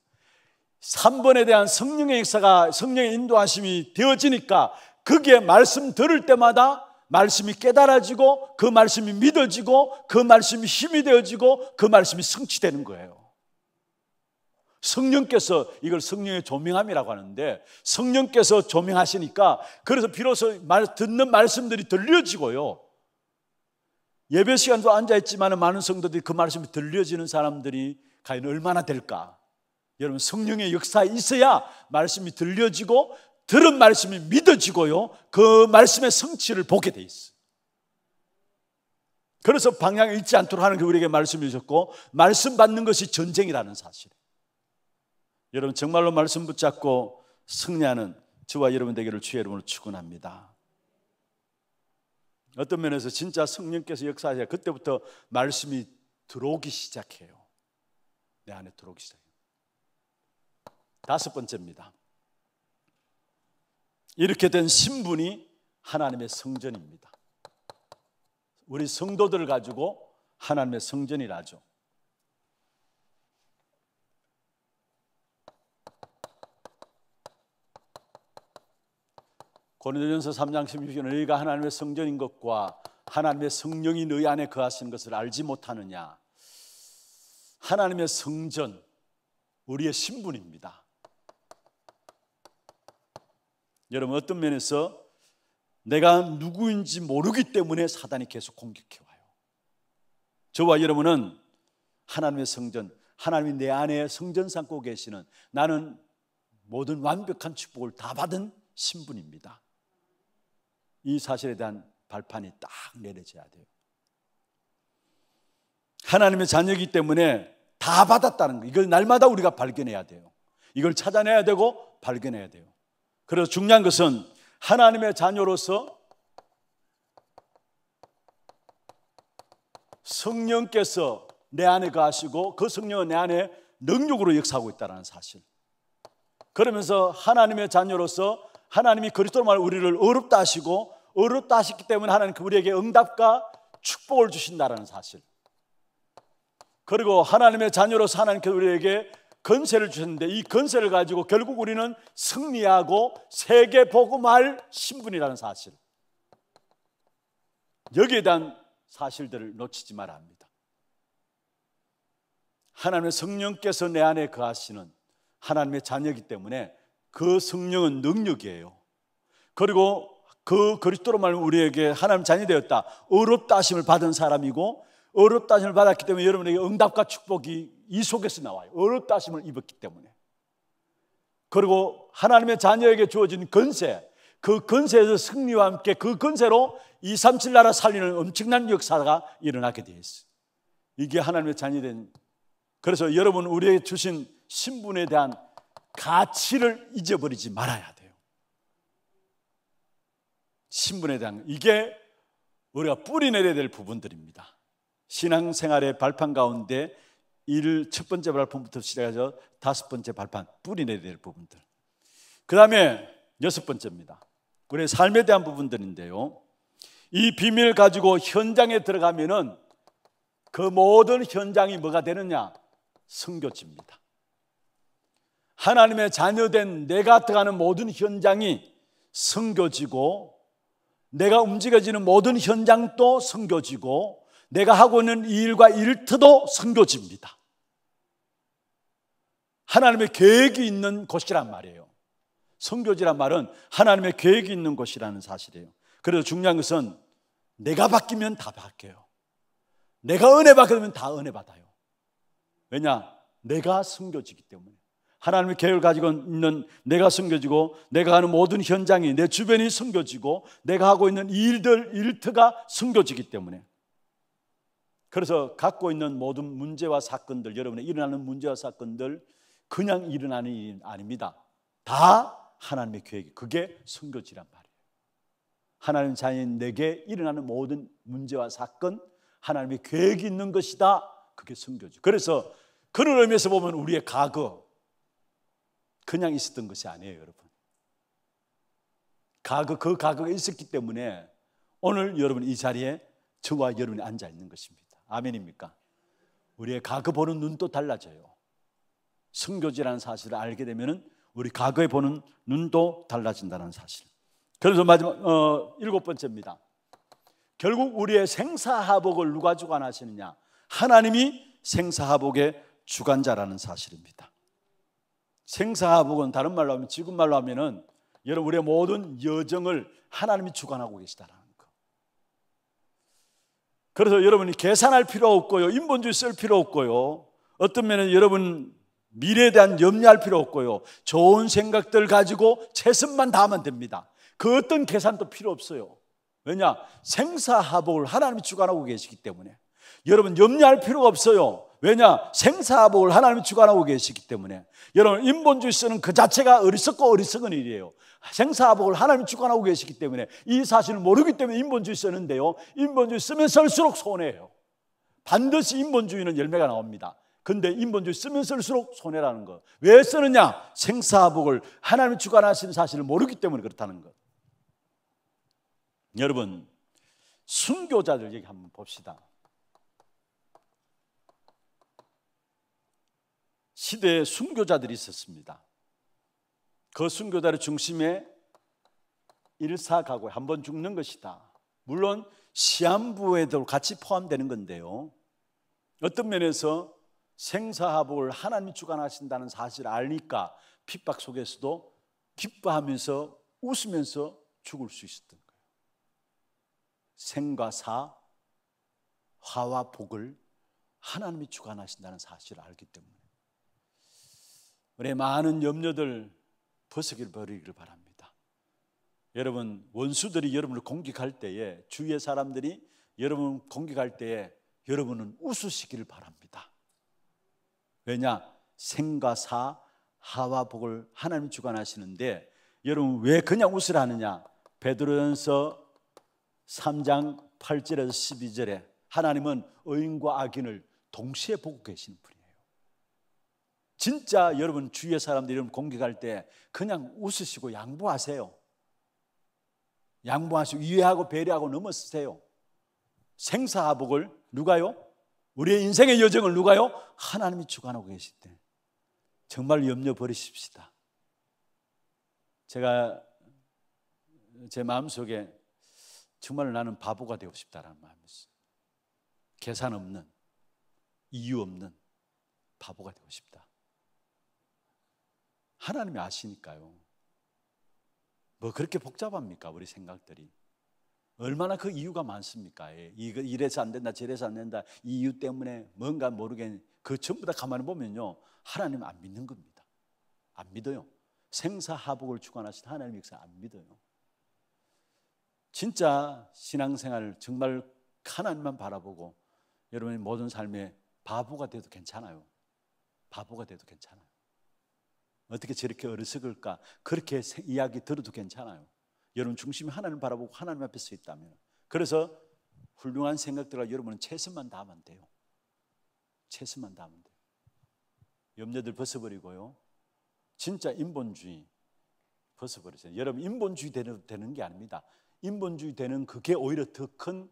3번에 대한 성령의 역사가 성령의 인도하심이 되어지니까 거기 말씀 들을 때마다 말씀이 깨달아지고 그 말씀이 믿어지고 그 말씀이 힘이 되어지고 그 말씀이 성취되는 거예요. 성령께서 이걸 성령의 조명함이라고 하는데 성령께서 조명하시니까 그래서 비로소 말, 듣는 말씀들이 들려지고요. 예배 시간도 앉아있지만 많은 성도들이 그 말씀이 들려지는 사람들이 과연 얼마나 될까? 여러분 성령의 역사에 있어야 말씀이 들려지고 들은 말씀이 믿어지고요. 그 말씀의 성취를 보게 돼 있어. 그래서 방향을 잃지 않도록 하는 게 그 우리에게 말씀해 주셨고 말씀 받는 것이 전쟁이라는 사실. 여러분 정말로 말씀 붙잡고 승리하는 저와 여러분 되기를 주의 이름으로 축원합니다. 어떤 면에서 진짜 성령께서 역사하셔 그때부터 말씀이 들어오기 시작해요. 내 안에 들어오기 시작해요. 다섯 번째입니다. 이렇게 된 신분이 하나님의 성전입니다. 우리 성도들을 가지고 하나님의 성전이라죠. 고린도전서 3장 16절 너희가 하나님의 성전인 것과 하나님의 성령이 너희 안에 거하시는 것을 알지 못하느냐 하나님의 성전 우리의 신분입니다 여러분 어떤 면에서 내가 누구인지 모르기 때문에 사단이 계속 공격해 와요. 저와 여러분은 하나님의 성전, 하나님이 내 안에 성전 삼고 계시는 나는 모든 완벽한 축복을 다 받은 신분입니다. 이 사실에 대한 발판이 딱 내려져야 돼요. 하나님의 자녀이기 때문에 다 받았다는 거. 이걸 날마다 우리가 발견해야 돼요. 이걸 찾아내야 되고 발견해야 돼요. 그래서 중요한 것은 하나님의 자녀로서 성령께서 내 안에 가시고 그 성령은 내 안에 능력으로 역사하고 있다는 사실. 그러면서 하나님의 자녀로서 하나님이 그리스도로 말 우리를 어렵다 하시고 어렵다 하셨기 때문에 하나님 우리에게 응답과 축복을 주신다라는 사실. 그리고 하나님의 자녀로서 하나님께서 우리에게 건세를 주셨는데 이 건세를 가지고 결국 우리는 승리하고 세계 복음할 신분이라는 사실. 여기에 대한 사실들을 놓치지 말아야 합니다. 하나님의 성령께서 내 안에 거하시는 그 하나님의 자녀이기 때문에 그 성령은 능력이에요. 그리고 그 그리스도로 말하면 우리에게 하나님 자녀 되었다. 어렵다 하심을 받은 사람이고 어렵다심을 받았기 때문에 여러분에게 응답과 축복이 이 속에서 나와요. 어렵다심을 입었기 때문에. 그리고 하나님의 자녀에게 주어진 건세, 그 건세에서 승리와 함께 그 건세로 237 나라 살리는 엄청난 역사가 일어나게 되어 있어요. 이게 하나님의 자녀된 그래서 여러분 우리에게 주신 신분에 대한 가치를 잊어버리지 말아야 돼요. 신분에 대한 이게 우리가 뿌리 내려야 될 부분들입니다. 신앙생활의 발판 가운데 일 첫 번째 발판부터 시작해서 다섯 번째 발판 뿌리 내야될 부분들. 그 다음에 여섯 번째입니다. 우리 삶에 대한 부분들인데요. 이 비밀 가지고 현장에 들어가면은 그 모든 현장이 뭐가 되느냐? 성교지입니다. 하나님의 자녀된 내가 들어가는 모든 현장이 성교지고 내가 움직여지는 모든 현장도 성교지고 내가 하고 있는 일과 일터도 선교지입니다. 하나님의 계획이 있는 곳이란 말이에요. 선교지란 말은 하나님의 계획이 있는 곳이라는 사실이에요. 그래서 중요한 것은 내가 바뀌면 다 바뀌어요. 내가 은혜 받으면 다 은혜 받아요. 왜냐? 내가 선교지기 때문에. 하나님의 계획을 가지고 있는 내가 섬겨지고 내가 하는 모든 현장이 내 주변이 섬겨지고 내가 하고 있는 일들 일터가 섬겨지기 때문에 그래서 갖고 있는 모든 문제와 사건들, 여러분의 일어나는 문제와 사건들 그냥 일어나는 일이 아닙니다. 다 하나님의 계획이 그게 선교지란 말이에요. 하나님 자녀인 내게 일어나는 모든 문제와 사건 하나님의 계획이 있는 것이다. 그게 선교지. 그래서 그런 의미에서 보면 우리의 과거 그냥 있었던 것이 아니에요, 여러분. 과거 그 과거가 있었기 때문에 오늘 여러분 이 자리에 저와 여러분이 앉아 있는 것입니다. 아멘입니까? 우리의 과거 보는 눈도 달라져요. 성교지라는 사실을 알게 되면은 우리 과거에 보는 눈도 달라진다는 사실. 그래서 마지막 어, 일곱 번째입니다. 결국 우리의 생사하복을 누가 주관하시느냐? 하나님이 생사하복의 주관자라는 사실입니다. 생사하복은 다른 말로 하면 지금 말로 하면은 여러분 우리의 모든 여정을 하나님이 주관하고 계시다는 그래서 여러분이 계산할 필요 없고요. 인본주의 쓸 필요 없고요. 어떤 면에 여러분 미래에 대한 염려할 필요 없고요. 좋은 생각들 가지고 최선만 다하면 됩니다. 그 어떤 계산도 필요 없어요. 왜냐? 생사하복을 하나님이 주관하고 계시기 때문에. 여러분 염려할 필요가 없어요. 왜냐? 생사복을 하 하나님이 주관하고 계시기 때문에. 여러분 인본주의 쓰는 그 자체가 어리석고 어리석은 일이에요. 생사복을 하나님 주관하고 계시기 때문에 이 사실을 모르기 때문에 인본주의 쓰는데요. 인본주의 쓰면 쓸수록 손해예요. 반드시 인본주의는 열매가 나옵니다. 근데 인본주의 쓰면 쓸수록 손해라는 것. 왜 쓰느냐? 생사복을 하나님 주관하시는 사실을 모르기 때문에 그렇다는 것. 여러분, 순교자들 얘기 한번 봅시다. 시대에 순교자들이 있었습니다. 거순교단의 그 중심에 일사가고 한 번 죽는 것이다. 물론 시한부에도 같이 포함되는 건데요. 어떤 면에서 생사하복을 하나님이 주관하신다는 사실을 알니까 핍박 속에서도 기뻐하면서 웃으면서 죽을 수 있었던 거예요. 생과 사, 화와 복을 하나님이 주관하신다는 사실을 알기 때문에 우리 많은 염려들 벗어길 버리기를 바랍니다. 여러분 원수들이 여러분을 공격할 때에 주위의 사람들이 여러분 공격할 때에 여러분은 우수시기를 바랍니다. 왜냐 생과 사 하와 복을 하나님 주관하시는데 여러분 왜 그냥 웃으라 느냐 베드로전서 3장 8절에서 12절에 하나님은 의인과 악인을 동시에 보고 계시는 분이 진짜 여러분 주위의 사람들이 공격할 때 그냥 웃으시고 양보하세요. 양보하시고 이해하고 배려하고 넘어서세요. 생사복을 누가요? 우리의 인생의 여정을 누가요? 하나님이 주관하고 계실 때. 정말 염려 버리십시다. 제가 제 마음속에 정말 나는 바보가 되고 싶다라는 마음이 있어요. 계산 없는, 이유 없는 바보가 되고 싶다. 하나님이 아시니까요. 뭐 그렇게 복잡합니까? 우리 생각들이. 얼마나 그 이유가 많습니까? 예, 그 이래서안 된다, 저래서 안 된다. 이 이유 때문에 뭔가 모르게 그 전부 다 가만히 보면요. 하나님 안 믿는 겁니다. 안 믿어요. 생사하복을 주관하신 하나님 역사 안 믿어요. 진짜 신앙생활 정말 하나님만 바라보고 여러분의 모든 삶에 바보가 돼도 괜찮아요. 바보가 돼도 괜찮아요. 어떻게 저렇게 어리석을까? 그렇게 이야기 들어도 괜찮아요. 여러분 중심이 하나님 바라보고 하나님 앞에 서 있다면. 그래서 훌륭한 생각들과 여러분은 최선만 다하면 돼요. 최선만 다하면 돼요. 염려들 벗어버리고요. 진짜 인본주의 벗어버리세요. 여러분 인본주의 되는, 되는 게 아닙니다. 인본주의 되는 그게 오히려 더 큰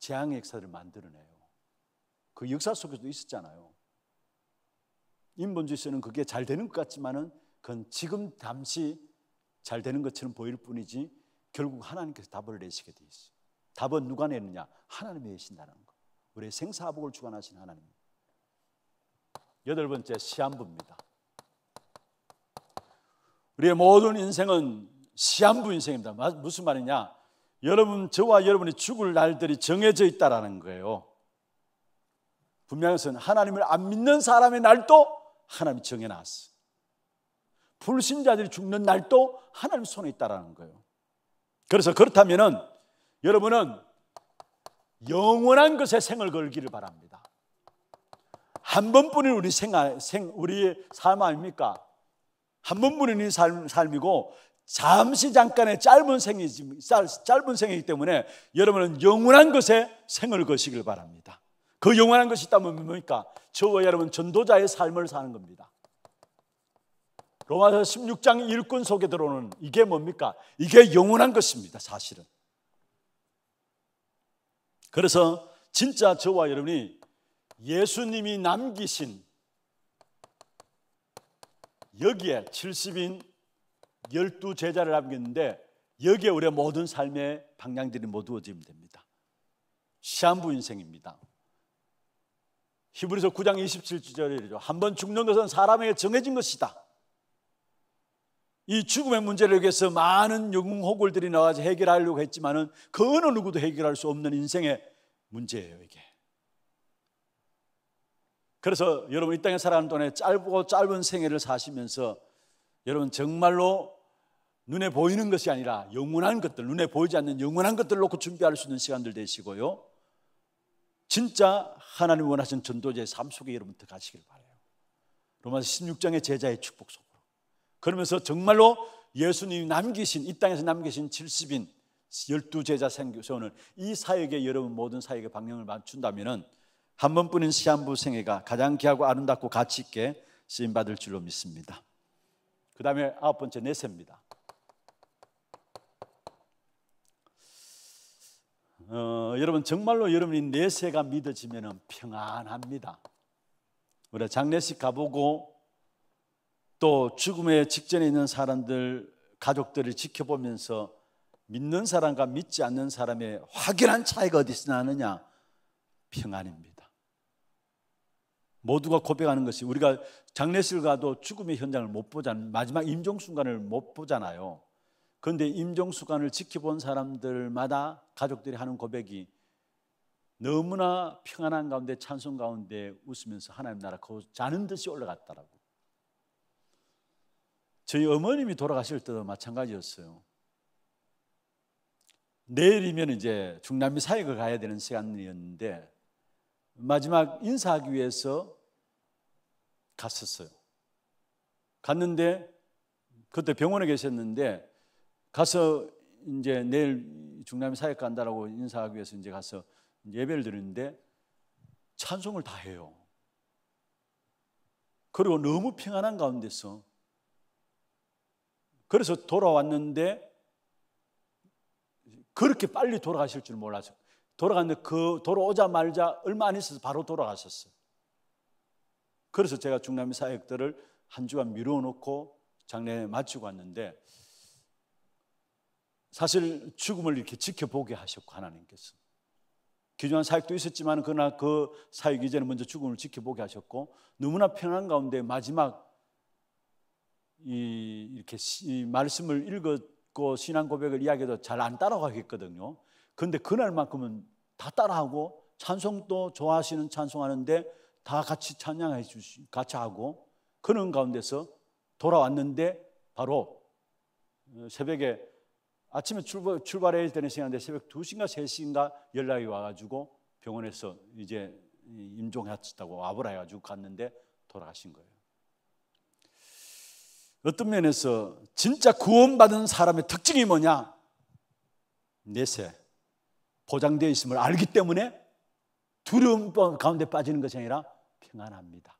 재앙의 역사를 만들어내요. 그 역사 속에도 있었잖아요. 인본주의에서는 그게 잘 되는 것 같지만은 그건 지금 잠시 잘 되는 것처럼 보일 뿐이지 결국 하나님께서 답을 내시게 돼 있어요. 답은 누가 내느냐? 하나님이 내신다는 거. 우리의 생사복을 주관하신 하나님. 여덟 번째 시한부입니다. 우리의 모든 인생은 시한부 인생입니다. 무슨 말이냐? 여러분 저와 여러분이 죽을 날들이 정해져 있다라는 거예요. 분명히 하나님을 안 믿는 사람의 날도 하나님이 정해놨어. 불신자들이 죽는 날도 하나님 손에 있다라는 거예요. 그래서 그렇다면은 여러분은 영원한 것에 생을 걸기를 바랍니다. 한 번뿐인 우리 생 생, 우리의 삶 아닙니까? 한 번뿐인 삶, 삶이고 잠시 잠깐의 짧은 생이 짧은 생이기 때문에 여러분은 영원한 것에 생을 거시길 바랍니다. 그 영원한 것이 있다면 뭡니까? 저와 여러분 전도자의 삶을 사는 겁니다. 로마서 16장 일꾼 속에 들어오는 이게 뭡니까? 이게 영원한 것입니다, 사실은. 그래서 진짜 저와 여러분이 예수님이 남기신 여기에 70인 12 제자를 남겼는데 여기에 우리의 모든 삶의 방향들이 모두 어지면 됩니다. 시한부 인생입니다. 히브리서 9장 27절이죠. 한 번 죽는 것은 사람에게 정해진 것이다. 이 죽음의 문제를 위해서 많은 영웅호골들이 나와서 해결하려고 했지만그 어느 누구도 해결할 수 없는 인생의 문제예요, 이게. 그래서 여러분 이 땅에 살아가는 동안에 짧고 짧은 생애를 사시면서 여러분 정말로 눈에 보이는 것이 아니라 영원한 것들, 눈에 보이지 않는 영원한 것들 놓고 준비할 수 있는 시간들 되시고요. 진짜 하나님 원하신 전도자의 삶 속에 여러분 들어가시길 바래요. 로마서 16장의 제자의 축복 속으로. 그러면서 정말로 예수님이 남기신 이 땅에서 남기신 70인 열두 제자 생교세는이 사역에 여러분 모든 사역의 방향을 맞춘다면한 번뿐인 시한부 생애가 가장 귀하고 아름답고 가치 있게 쓰임 받을 줄로 믿습니다. 그다음에 아홉 번째 내세입니다. 어, 여러분 정말로 여러분이 내세가 믿어지면 평안합니다. 우리 장례식 가보고 또 죽음의 직전에 있는 사람들 가족들을 지켜보면서 믿는 사람과 믿지 않는 사람의 확연한 차이가 어디서 나느냐? 평안입니다. 모두가 고백하는 것이 우리가 장례식을 가도 죽음의 현장을 못 보잖아요. 마지막 임종 순간을 못 보잖아요. 그런데 임종수관을 지켜본 사람들마다 가족들이 하는 고백이 너무나 평안한 가운데 찬송 가운데 웃으면서 하나님 나라 거 그 자는 듯이 올라갔다라고. 저희 어머님이 돌아가실 때도 마찬가지였어요. 내일이면 이제 중남미 사역을 가야 되는 시간이었는데 마지막 인사하기 위해서 갔었어요. 갔는데 그때 병원에 계셨는데 가서 이제 내일 중남미 사역 간다라고 인사하기 위해서 이제 가서 예배를 드리는데 찬송을 다 해요. 그리고 너무 평안한 가운데서 그래서 돌아왔는데 그렇게 빨리 돌아가실 줄 몰라서 돌아갔는데 그 돌아오자마자 얼마 안 있어서 바로 돌아가셨어요. 그래서 제가 중남미 사역들을 한 주간 미뤄 놓고 장례 마치고 왔는데 사실 죽음을 이렇게 지켜보게 하셨고 하나님께서 기중 사역도 있었지만 그러나 그 사역 이전에 먼저 죽음을 지켜보게 하셨고 너무나 편한 가운데 마지막 이 이렇게 이 말씀을 읽었고 신앙 고백을 이야기해도 잘 안 따라가겠거든요. 근데 그날만큼은 다 따라하고 찬송도 좋아하시는 찬송하는데 다 같이 찬양해 주시 같이 하고 그런 가운데서 돌아왔는데 바로 어, 새벽에 아침에 출발, 출발해야 되는 시간인데 새벽 2시인가 3시인가 연락이 와가지고 병원에서 이제 임종했다고 와보라 해가지고 갔는데 돌아가신 거예요. 어떤 면에서 진짜 구원받은 사람의 특징이 뭐냐? 내세, 보장되어 있음을 알기 때문에 두려움 가운데 빠지는 것이 아니라 평안합니다.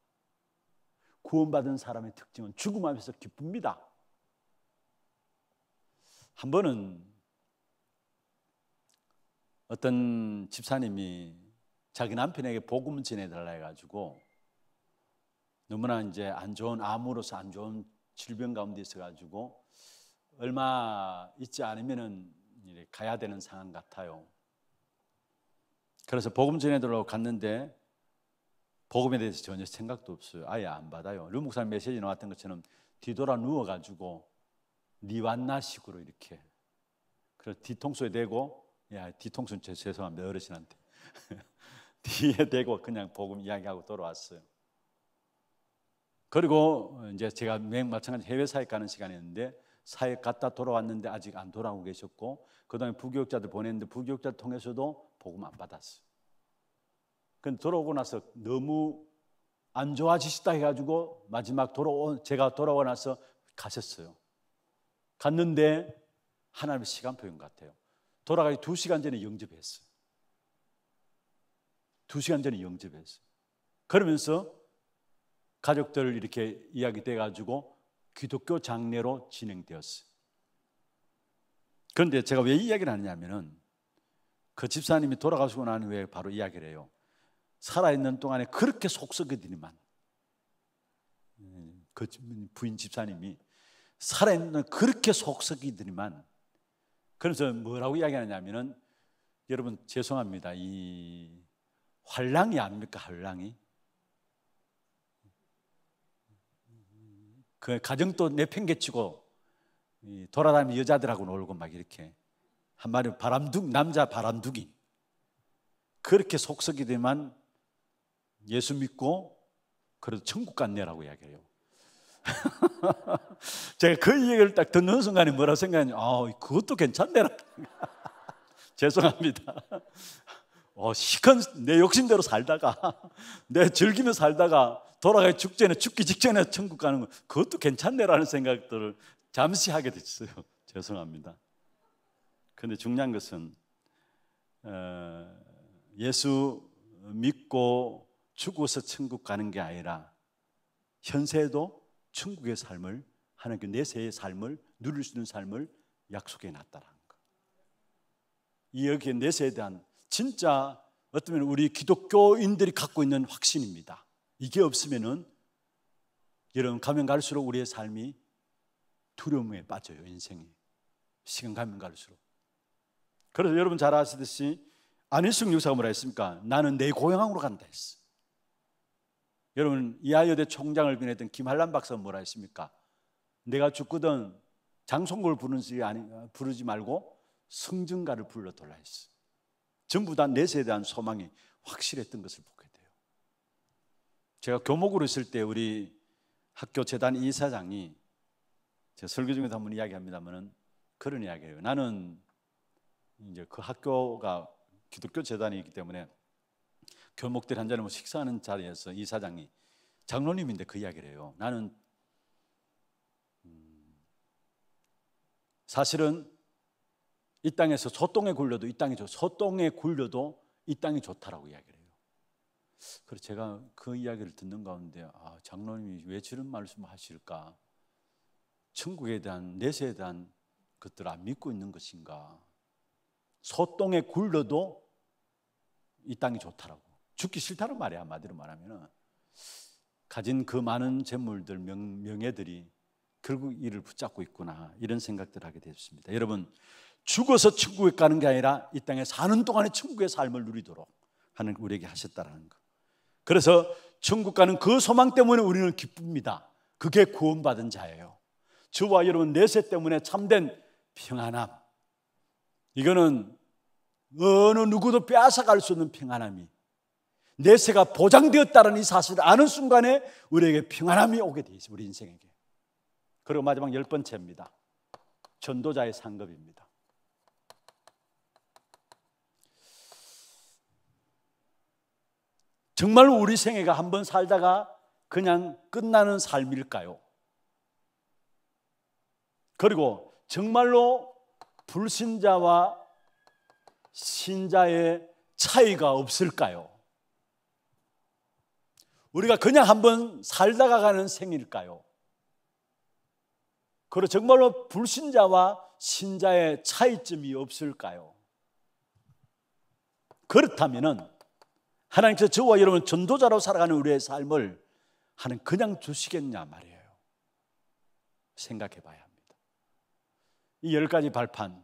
구원받은 사람의 특징은 죽음 앞에서 기쁩니다. 한 번은 어떤 집사님이 자기 남편에게 복음 전해달라 해가지고 너무나 이제 안 좋은 암으로서 안 좋은 질병 가운데 있어가지고 얼마 있지 않으면은 가야 되는 상황 같아요. 그래서 복음 전해달라고 갔는데 복음에 대해서 전혀 생각도 없어요. 아예 안 받아요. 류 목사님 메시지 나왔던 것처럼 뒤돌아 누워가지고 니와 나식으로 이렇게 그래서 뒤통수에 대고 야 뒤통수는 제, 죄송합니다 어르신한테 뒤에 대고 그냥 복음 이야기하고 돌아왔어요. 그리고 이제 제가 여 마찬가지 해외 사역 가는 시간이었는데 사역 갔다 돌아왔는데 아직 안 돌아오고 계셨고 그다음에 부교육자들 보냈는데 부교육자 통해서도 복음 안 받았어요. 근 돌아오고 나서 너무 안 좋아지시다 해가지고 마지막 돌아온 제가 돌아와 나서 가셨어요. 갔는데 하나님의 시간표인 것 같아요. 돌아가기 두 시간 전에 영접했어요. 두 시간 전에 영접했어요. 그러면서 가족들 이렇게 이야기 돼가지고 기독교 장례로 진행되었어요. 그런데 제가 왜 이야기를 하느냐면은 그 집사님이 돌아가시고 난 후에 바로 이야기를 해요. 살아있는 동안에 그렇게 속썩이더니만 그 부인 집사님이 살아있는 그렇게 속썩이더니만 그래서 뭐라고 이야기하냐면은 여러분 죄송합니다. 이 환랑이 아닙니까? 환랑이. 그 가정도 내팽개치고 돌아다니는 여자들하고 놀고 막 이렇게 한마디로 바람둥 남자 바람둥이 그렇게 속썩이더만 예수 믿고 그래도 천국 갔네라고 이야기해요. 제가 그얘기를딱 듣는 순간에 뭐라 생각했냐? 아, 그것도 괜찮네라. 죄송합니다. 어, 시큰 내 욕심대로 살다가 내 즐기며 살다가 돌아가 죽전에 죽기 직전에 천국 가는 거 그것도 괜찮네라는 생각들을 잠시 하게 됐어요. 죄송합니다. 근데 중요한 것은 어, 예수 믿고 죽어서 천국 가는 게 아니라 현세에도 천국의 삶을 하나님께 내세의 삶을 누릴 수 있는 삶을 약속해 놨다라는 거. 이 여기에 내세에 대한 진짜 어쩌면 우리 기독교인들이 갖고 있는 확신입니다. 이게 없으면은 여러분 가면 갈수록 우리의 삶이 두려움에 빠져요 인생이 시간 가면 갈수록. 그래서 여러분 잘 아시듯이 안일승 요사가 뭐라 했습니까? 나는 내 고향으로 간다 했어. 여러분 이하여대 총장을 비냈던 김한란 박사는 뭐라 했습니까? 내가 죽거든 장송골 부르지, 말고 성증가를 불러돌라 했어. 전부 다 내세에 대한 소망이 확실했던 것을 보게 돼요. 제가 교목으로 있을 때 우리 학교 재단 이사장이 제 설교 중에도 한번 이야기합니다만은 그런 이야기예요. 나는 이제 그 학교가 기독교 재단이기 때문에 교목들 한 자리 뭐 식사하는 자리에서 이 사장이 장로님인데 그 이야기를 해요. 나는 음, 사실은 이 땅에서 소똥에 굴려도 이 땅이 좋, 소똥에 굴려도 이 땅이 좋다라고 이야기를 해요. 그래서 제가 그 이야기를 듣는 가운데 아, 장로님이 왜 저런 말씀을 하실까? 천국에 대한 내세에 대한 것들을 안 믿고 있는 것인가? 소똥에 굴려도 이 땅이 좋다라고. 죽기 싫다는 말이야 한마디로 말하면 가진 그 많은 재물들 명, 명예들이 결국 이를 붙잡고 있구나 이런 생각들 을 하게 되었습니다. 여러분 죽어서 천국에 가는 게 아니라 이 땅에 사는 동안에 천국의 삶을 누리도록 하는 우리에게 하셨다라는 거. 그래서 천국 가는 그 소망 때문에 우리는 기쁩니다. 그게 구원받은 자예요. 저와 여러분 내세 때문에 참된 평안함. 이거는 어느 누구도 빼앗아갈 수 없는 평안함이 내세가 보장되었다는 이 사실을 아는 순간에 우리에게 평안함이 오게 돼 있어요. 우리 인생에게. 그리고 마지막 열 번째입니다. 전도자의 상급입니다. 정말 우리 생애가 한번 살다가 그냥 끝나는 삶일까요? 그리고 정말로 불신자와 신자의 차이가 없을까요? 우리가 그냥 한번 살다가 가는 생일까요? 그리고 정말로 불신자와 신자의 차이점이 없을까요? 그렇다면 하나님께서 저와 여러분 전도자로 살아가는 우리의 삶을 하는 그냥 주시겠냐 말이에요. 생각해 봐야 합니다. 이 열 가지 발판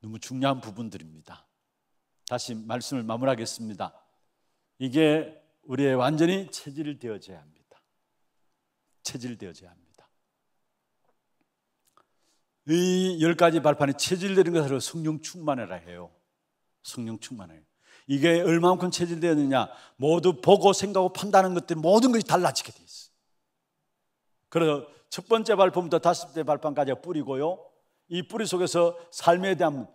너무 중요한 부분들입니다. 다시 말씀을 마무리하겠습니다. 이게 우리의 완전히 체질 이 되어져야 합니다. 체질 이 되어져야 합니다. 이 열 가지 발판에 체질되는 것을 성령 충만해라 해요. 성령 충만해 이게 얼마만큼 체질되었느냐? 모두 보고 생각하고 판단하는 것들 모든 것이 달라지게 돼 있어. 그래서 첫 번째 발판부터 다섯 번째 발판까지 뿌리고요. 이 뿌리 속에서 삶에 대한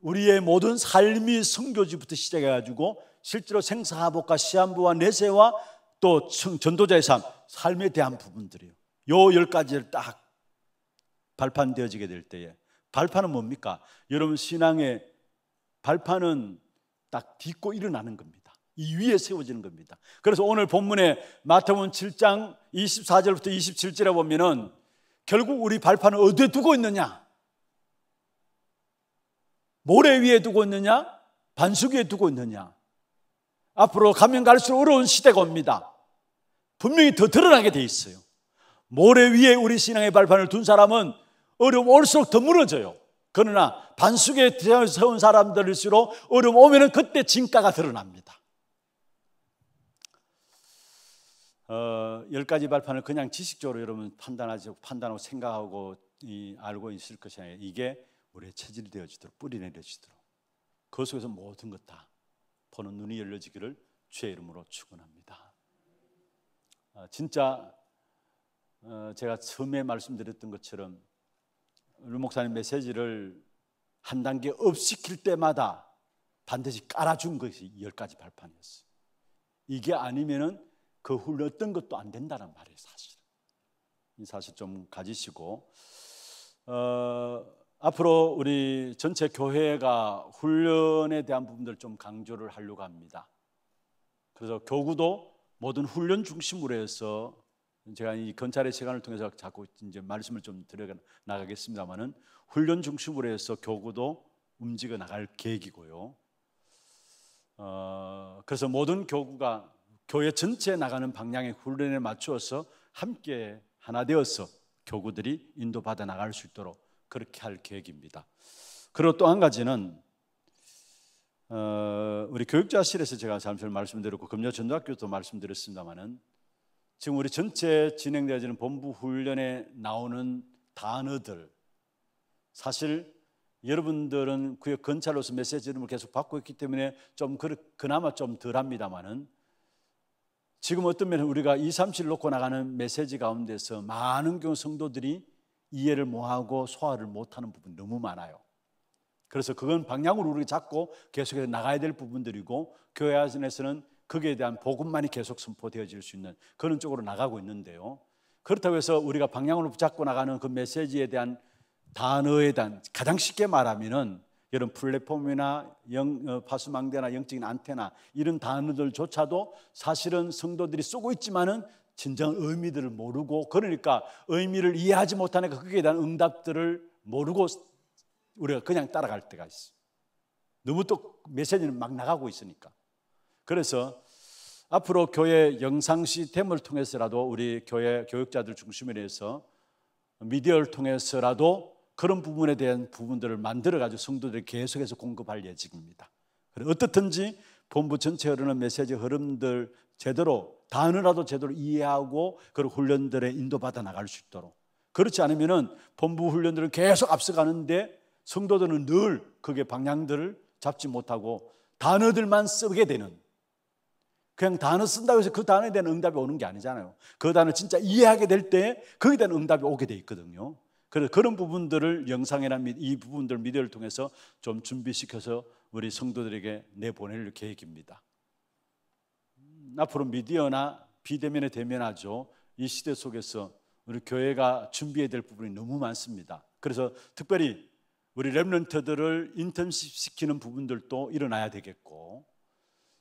우리의 모든 삶이 성교지부터 시작해가지고 실제로 생사하복과 시한부와 내세와 또 전도자의 삶, 삶에 대한 부분들이요. 요 열 가지를 딱 발판되어지게 될 때에 발판은 뭡니까? 여러분 신앙의 발판은 딱 딛고 일어나는 겁니다. 이 위에 세워지는 겁니다. 그래서 오늘 본문에 마태복 7장 24절부터 27절에 보면은 결국 우리 발판을 어디에 두고 있느냐? 모래 위에 두고 있느냐? 반석 위에 두고 있느냐? 앞으로 가면 갈수록 어려운 시대가 옵니다. 분명히 더 드러나게 돼 있어요. 모래 위에 우리 신앙의 발판을 둔 사람은 어려움 올수록 더 무너져요. 그러나 반숙에 세운 사람들일수록 어려움 오면은 그때 진가가 드러납니다. 어, 열 가지 발판을 그냥 지식적으로 여러분 판단하지 판단하고 생각하고 이, 알고 있을 것이 아니라 이게 우리의 체질이 되어지도록 뿌리 내려지도록 그 속에서 모든 것다 보는 눈이 열려지기를 주의 이름으로 축원합니다. 아, 진짜 어, 제가 처음에 말씀드렸던 것처럼 류 목사님 메시지를 한 단계 업 시킬 때마다 반드시 깔아준 것이 열 가지 발판이었어요. 이게 아니면은 그 훌렸던 것도 안 된다는 말이에요, 사실. 사실 좀 가지시고 어, 앞으로 우리 전체 교회가 훈련에 대한 부분들 좀 강조를 하려고 합니다. 그래서 교구도 모든 훈련 중심으로 해서 제가 이 건찰의 시간을 통해서 자꾸 이제 말씀을 좀 드려 나가겠습니다만은 훈련 중심으로 해서 교구도 움직여 나갈 계획이고요. 어, 그래서 모든 교구가 교회 전체에 나가는 방향의 훈련에 맞추어서 함께 하나 되어서 교구들이 인도받아 나갈 수 있도록 그렇게 할 계획입니다. 그리고 또 한 가지는 어, 우리 교육자실에서 제가 잠시 말씀드렸고 금요 전도학교도 말씀드렸습니다만은 지금 우리 전체 진행되어지는 본부 훈련에 나오는 단어들 사실 여러분들은 구역 건찰로서 메시지를 계속 받고 있기 때문에 좀 그, 그나마 좀 덜합니다만은 지금 어떤 면 우리가 2, 3, 7 놓고 나가는 메시지 가운데서 많은 경우 성도들이 이해를 못하고 소화를 못하는 부분 너무 많아요. 그래서 그건 방향을 우리가 잡고 계속해서 나가야 될 부분들이고 교회 안에서는 거기에 대한 복음만이 계속 선포되어질 수 있는 그런 쪽으로 나가고 있는데요. 그렇다고 해서 우리가 방향을 붙잡고 나가는 그 메시지에 대한 단어에 대한 가장 쉽게 말하면은 이런 플랫폼이나 영, 어, 파수망대나 영적인 안테나 이런 단어들조차도 사실은 성도들이 쓰고 있지만은 진정 의미들을 모르고 그러니까 의미를 이해하지 못하니까 거기에 그 대한 응답들을 모르고 우리가 그냥 따라갈 때가 있어. 너무 또 메시지는 막 나가고 있으니까. 그래서 앞으로 교회 영상 시스템을 통해서라도 우리 교회 교육자들 중심으로 해서 미디어를 통해서라도 그런 부분에 대한 부분들을 만들어 가지고 성도들이 계속해서 공급할 예정입니다. 어떻든지 본부 전체 흐르는 메시지 흐름들 제대로 단어라도 제대로 이해하고 그 훈련들에 인도받아 나갈 수 있도록 그렇지 않으면은 본부 훈련들을 계속 앞서가는데 성도들은 늘 그게 방향들을 잡지 못하고 단어들만 쓰게 되는 그냥 단어 쓴다고 해서 그 단어에 대한 응답이 오는 게 아니잖아요. 그 단어 진짜 이해하게 될 때거기에 대한 응답이 오게 돼 있거든요. 그래서 그런 부분들을 영상이나 이 부분들 미디어를 통해서 좀 준비시켜서 우리 성도들에게 내보낼 계획입니다. 앞으로 미디어나 비대면에 대면하죠. 이 시대 속에서 우리 교회가 준비해야 될 부분이 너무 많습니다. 그래서 특별히 우리 랩런트들을 인턴십 시키는 부분들도 일어나야 되겠고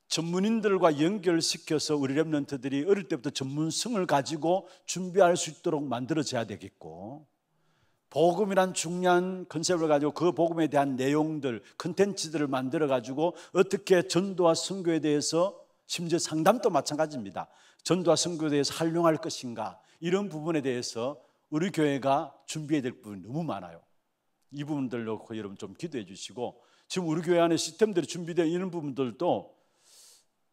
전문인들과 연결시켜서 우리 랩런트들이 어릴 때부터 전문성을 가지고 준비할 수 있도록 만들어져야 되겠고 복음이란 중요한 컨셉을 가지고 그 복음에 대한 내용들, 컨텐츠들을 만들어 가지고 어떻게 전도와 선교에 대해서 심지어 상담도 마찬가지입니다. 전도와 선교대에서 활용할 것인가 이런 부분에 대해서 우리 교회가 준비해야 될 부분이 너무 많아요. 이 부분들 놓고 여러분 좀 기도해 주시고 지금 우리 교회 안에 시스템들이 준비되어 있는 부분들도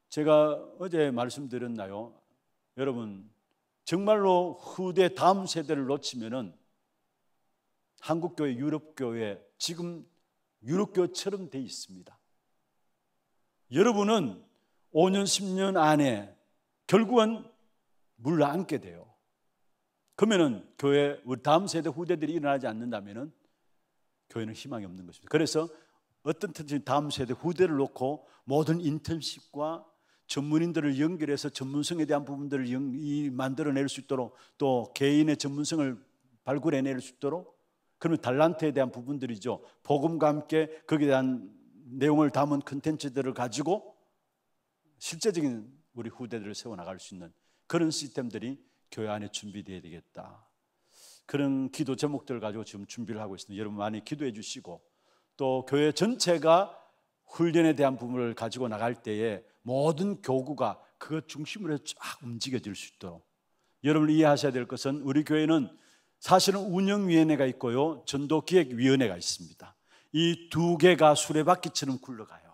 제가 어제 말씀드렸나요? 여러분 정말로 후대 다음 세대를 놓치면은 한국 교회, 유럽 교회 지금 유럽 교처럼돼 있습니다. 여러분은 5년, 10년 안에 결국은 물러앉게 돼요. 그러면은 교회 우리 다음 세대 후대들이 일어나지 않는다면은 교회는 희망이 없는 것입니다. 그래서 어떤 특징 다음 세대 후대를 놓고 모든 인턴십과 전문인들을 연결해서 전문성에 대한 부분들을 연, 이, 만들어낼 수 있도록 또 개인의 전문성을 발굴해낼 수 있도록 그러면 달란트에 대한 부분들이죠. 복음과 함께 거기에 대한 내용을 담은 컨텐츠들을 가지고 실제적인 우리 후대들을 세워나갈 수 있는 그런 시스템들이 교회 안에 준비되어야 되겠다. 그런 기도 제목들을 가지고 지금 준비를 하고 있습니다. 여러분 많이 기도해 주시고 또 교회 전체가 훈련에 대한 부분을 가지고 나갈 때에 모든 교구가 그 중심으로 쫙 움직여질 수 있도록 여러분 이해하셔야 될 것은 우리 교회는 사실은 운영위원회가 있고요 전도기획위원회가 있습니다. 이 두 개가 수레바퀴처럼 굴러가요.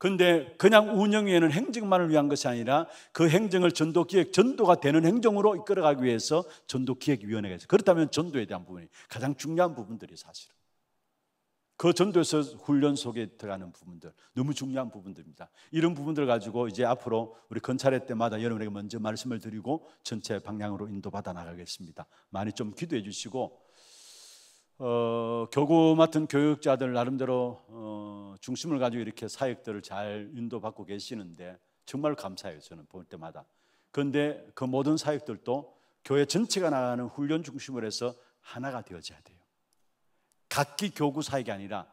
근데 그냥 운영위원회는 행정만을 위한 것이 아니라 그 행정을 전도기획, 전도가 되는 행정으로 이끌어가기 위해서 전도기획위원회가 있어요. 그렇다면 전도에 대한 부분이 가장 중요한 부분들이 사실은. 그 전도에서 훈련 속에 들어가는 부분들, 너무 중요한 부분들입니다. 이런 부분들 가지고 이제 앞으로 우리 건찰회 때마다 여러분에게 먼저 말씀을 드리고 전체 방향으로 인도받아 나가겠습니다. 많이 좀 기도해 주시고 어, 교구 맡은 교육자들 나름대로 어, 중심을 가지고 이렇게 사역들을 잘 인도받고 계시는데 정말 감사해요 저는 볼 때마다 그런데 그 모든 사역들도 교회 전체가 나가는 훈련 중심으로 해서 하나가 되어져야 돼요 각기 교구 사역이 아니라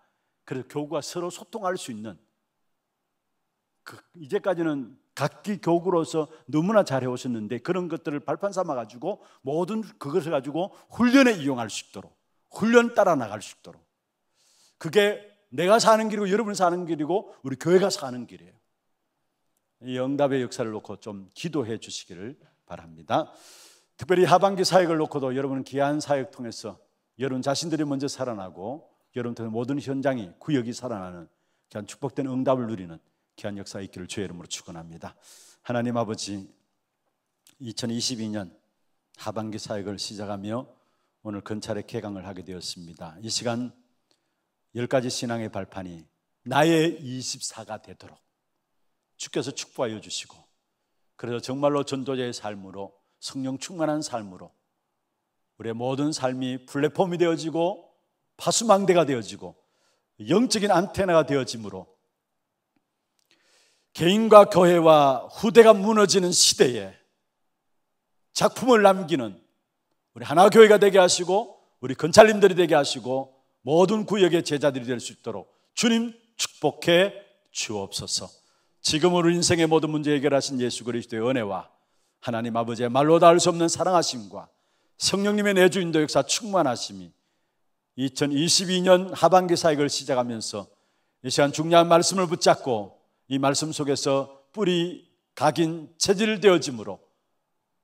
그래서 교구가 서로 소통할 수 있는 그 이제까지는 각기 교구로서 너무나 잘해 오셨는데 그런 것들을 발판 삼아 가지고 모든 그것을 가지고 훈련에 이용할 수 있도록 훈련 따라 나갈 수 있도록. 그게 내가 사는 길이고 여러분 사는 길이고 우리 교회가 사는 길이에요. 이 응답의 역사를 놓고 좀 기도해 주시기를 바랍니다. 특별히 하반기 사역을 놓고도 여러분은 귀한 사역 통해서 여러분 자신들이 먼저 살아나고 여러분 통해 모든 현장이 구역이 살아나는 귀한 축복된 응답을 누리는 귀한 역사 있기를 주의 이름으로 축원합니다. 하나님 아버지 2022년 하반기 사역을 시작하며 오늘 근찰의 개강을 하게 되었습니다. 이 시간 1가지 신앙의 발판이 나의 24가 되도록 주께서 축복하여 주시고 그래서 정말로 전도자의 삶으로 성령 충만한 삶으로 우리의 모든 삶이 플랫폼이 되어지고 파수망대가 되어지고 영적인 안테나가 되어지므로 개인과 교회와 후대가 무너지는 시대에 작품을 남기는 우리 하나교회가 되게 하시고 우리 건찰님들이 되게 하시고 모든 구역의 제자들이 될 수 있도록 주님 축복해 주옵소서. 지금 우리 인생의 모든 문제 해결하신 예수 그리스도의 은혜와 하나님 아버지의 말로 다알수 없는 사랑하심과 성령님의 내주 인도 역사 충만하심이 2022년 하반기 사역을 시작하면서 이 시간 중요한 말씀을 붙잡고 이 말씀 속에서 뿌리 각인 체질되어짐으로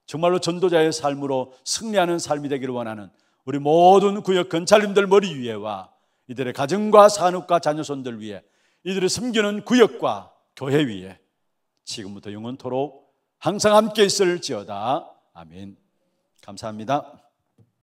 정말로 전도자의 삶으로 승리하는 삶이 되기를 원하는 우리 모든 구역 근찰님들 머리 위에와 이들의 가정과 산업과 자녀손들 위에 이들을 섬기는 구역과 교회 위에 지금부터 영원토록 항상 함께 있을지어다. 아멘. 감사합니다.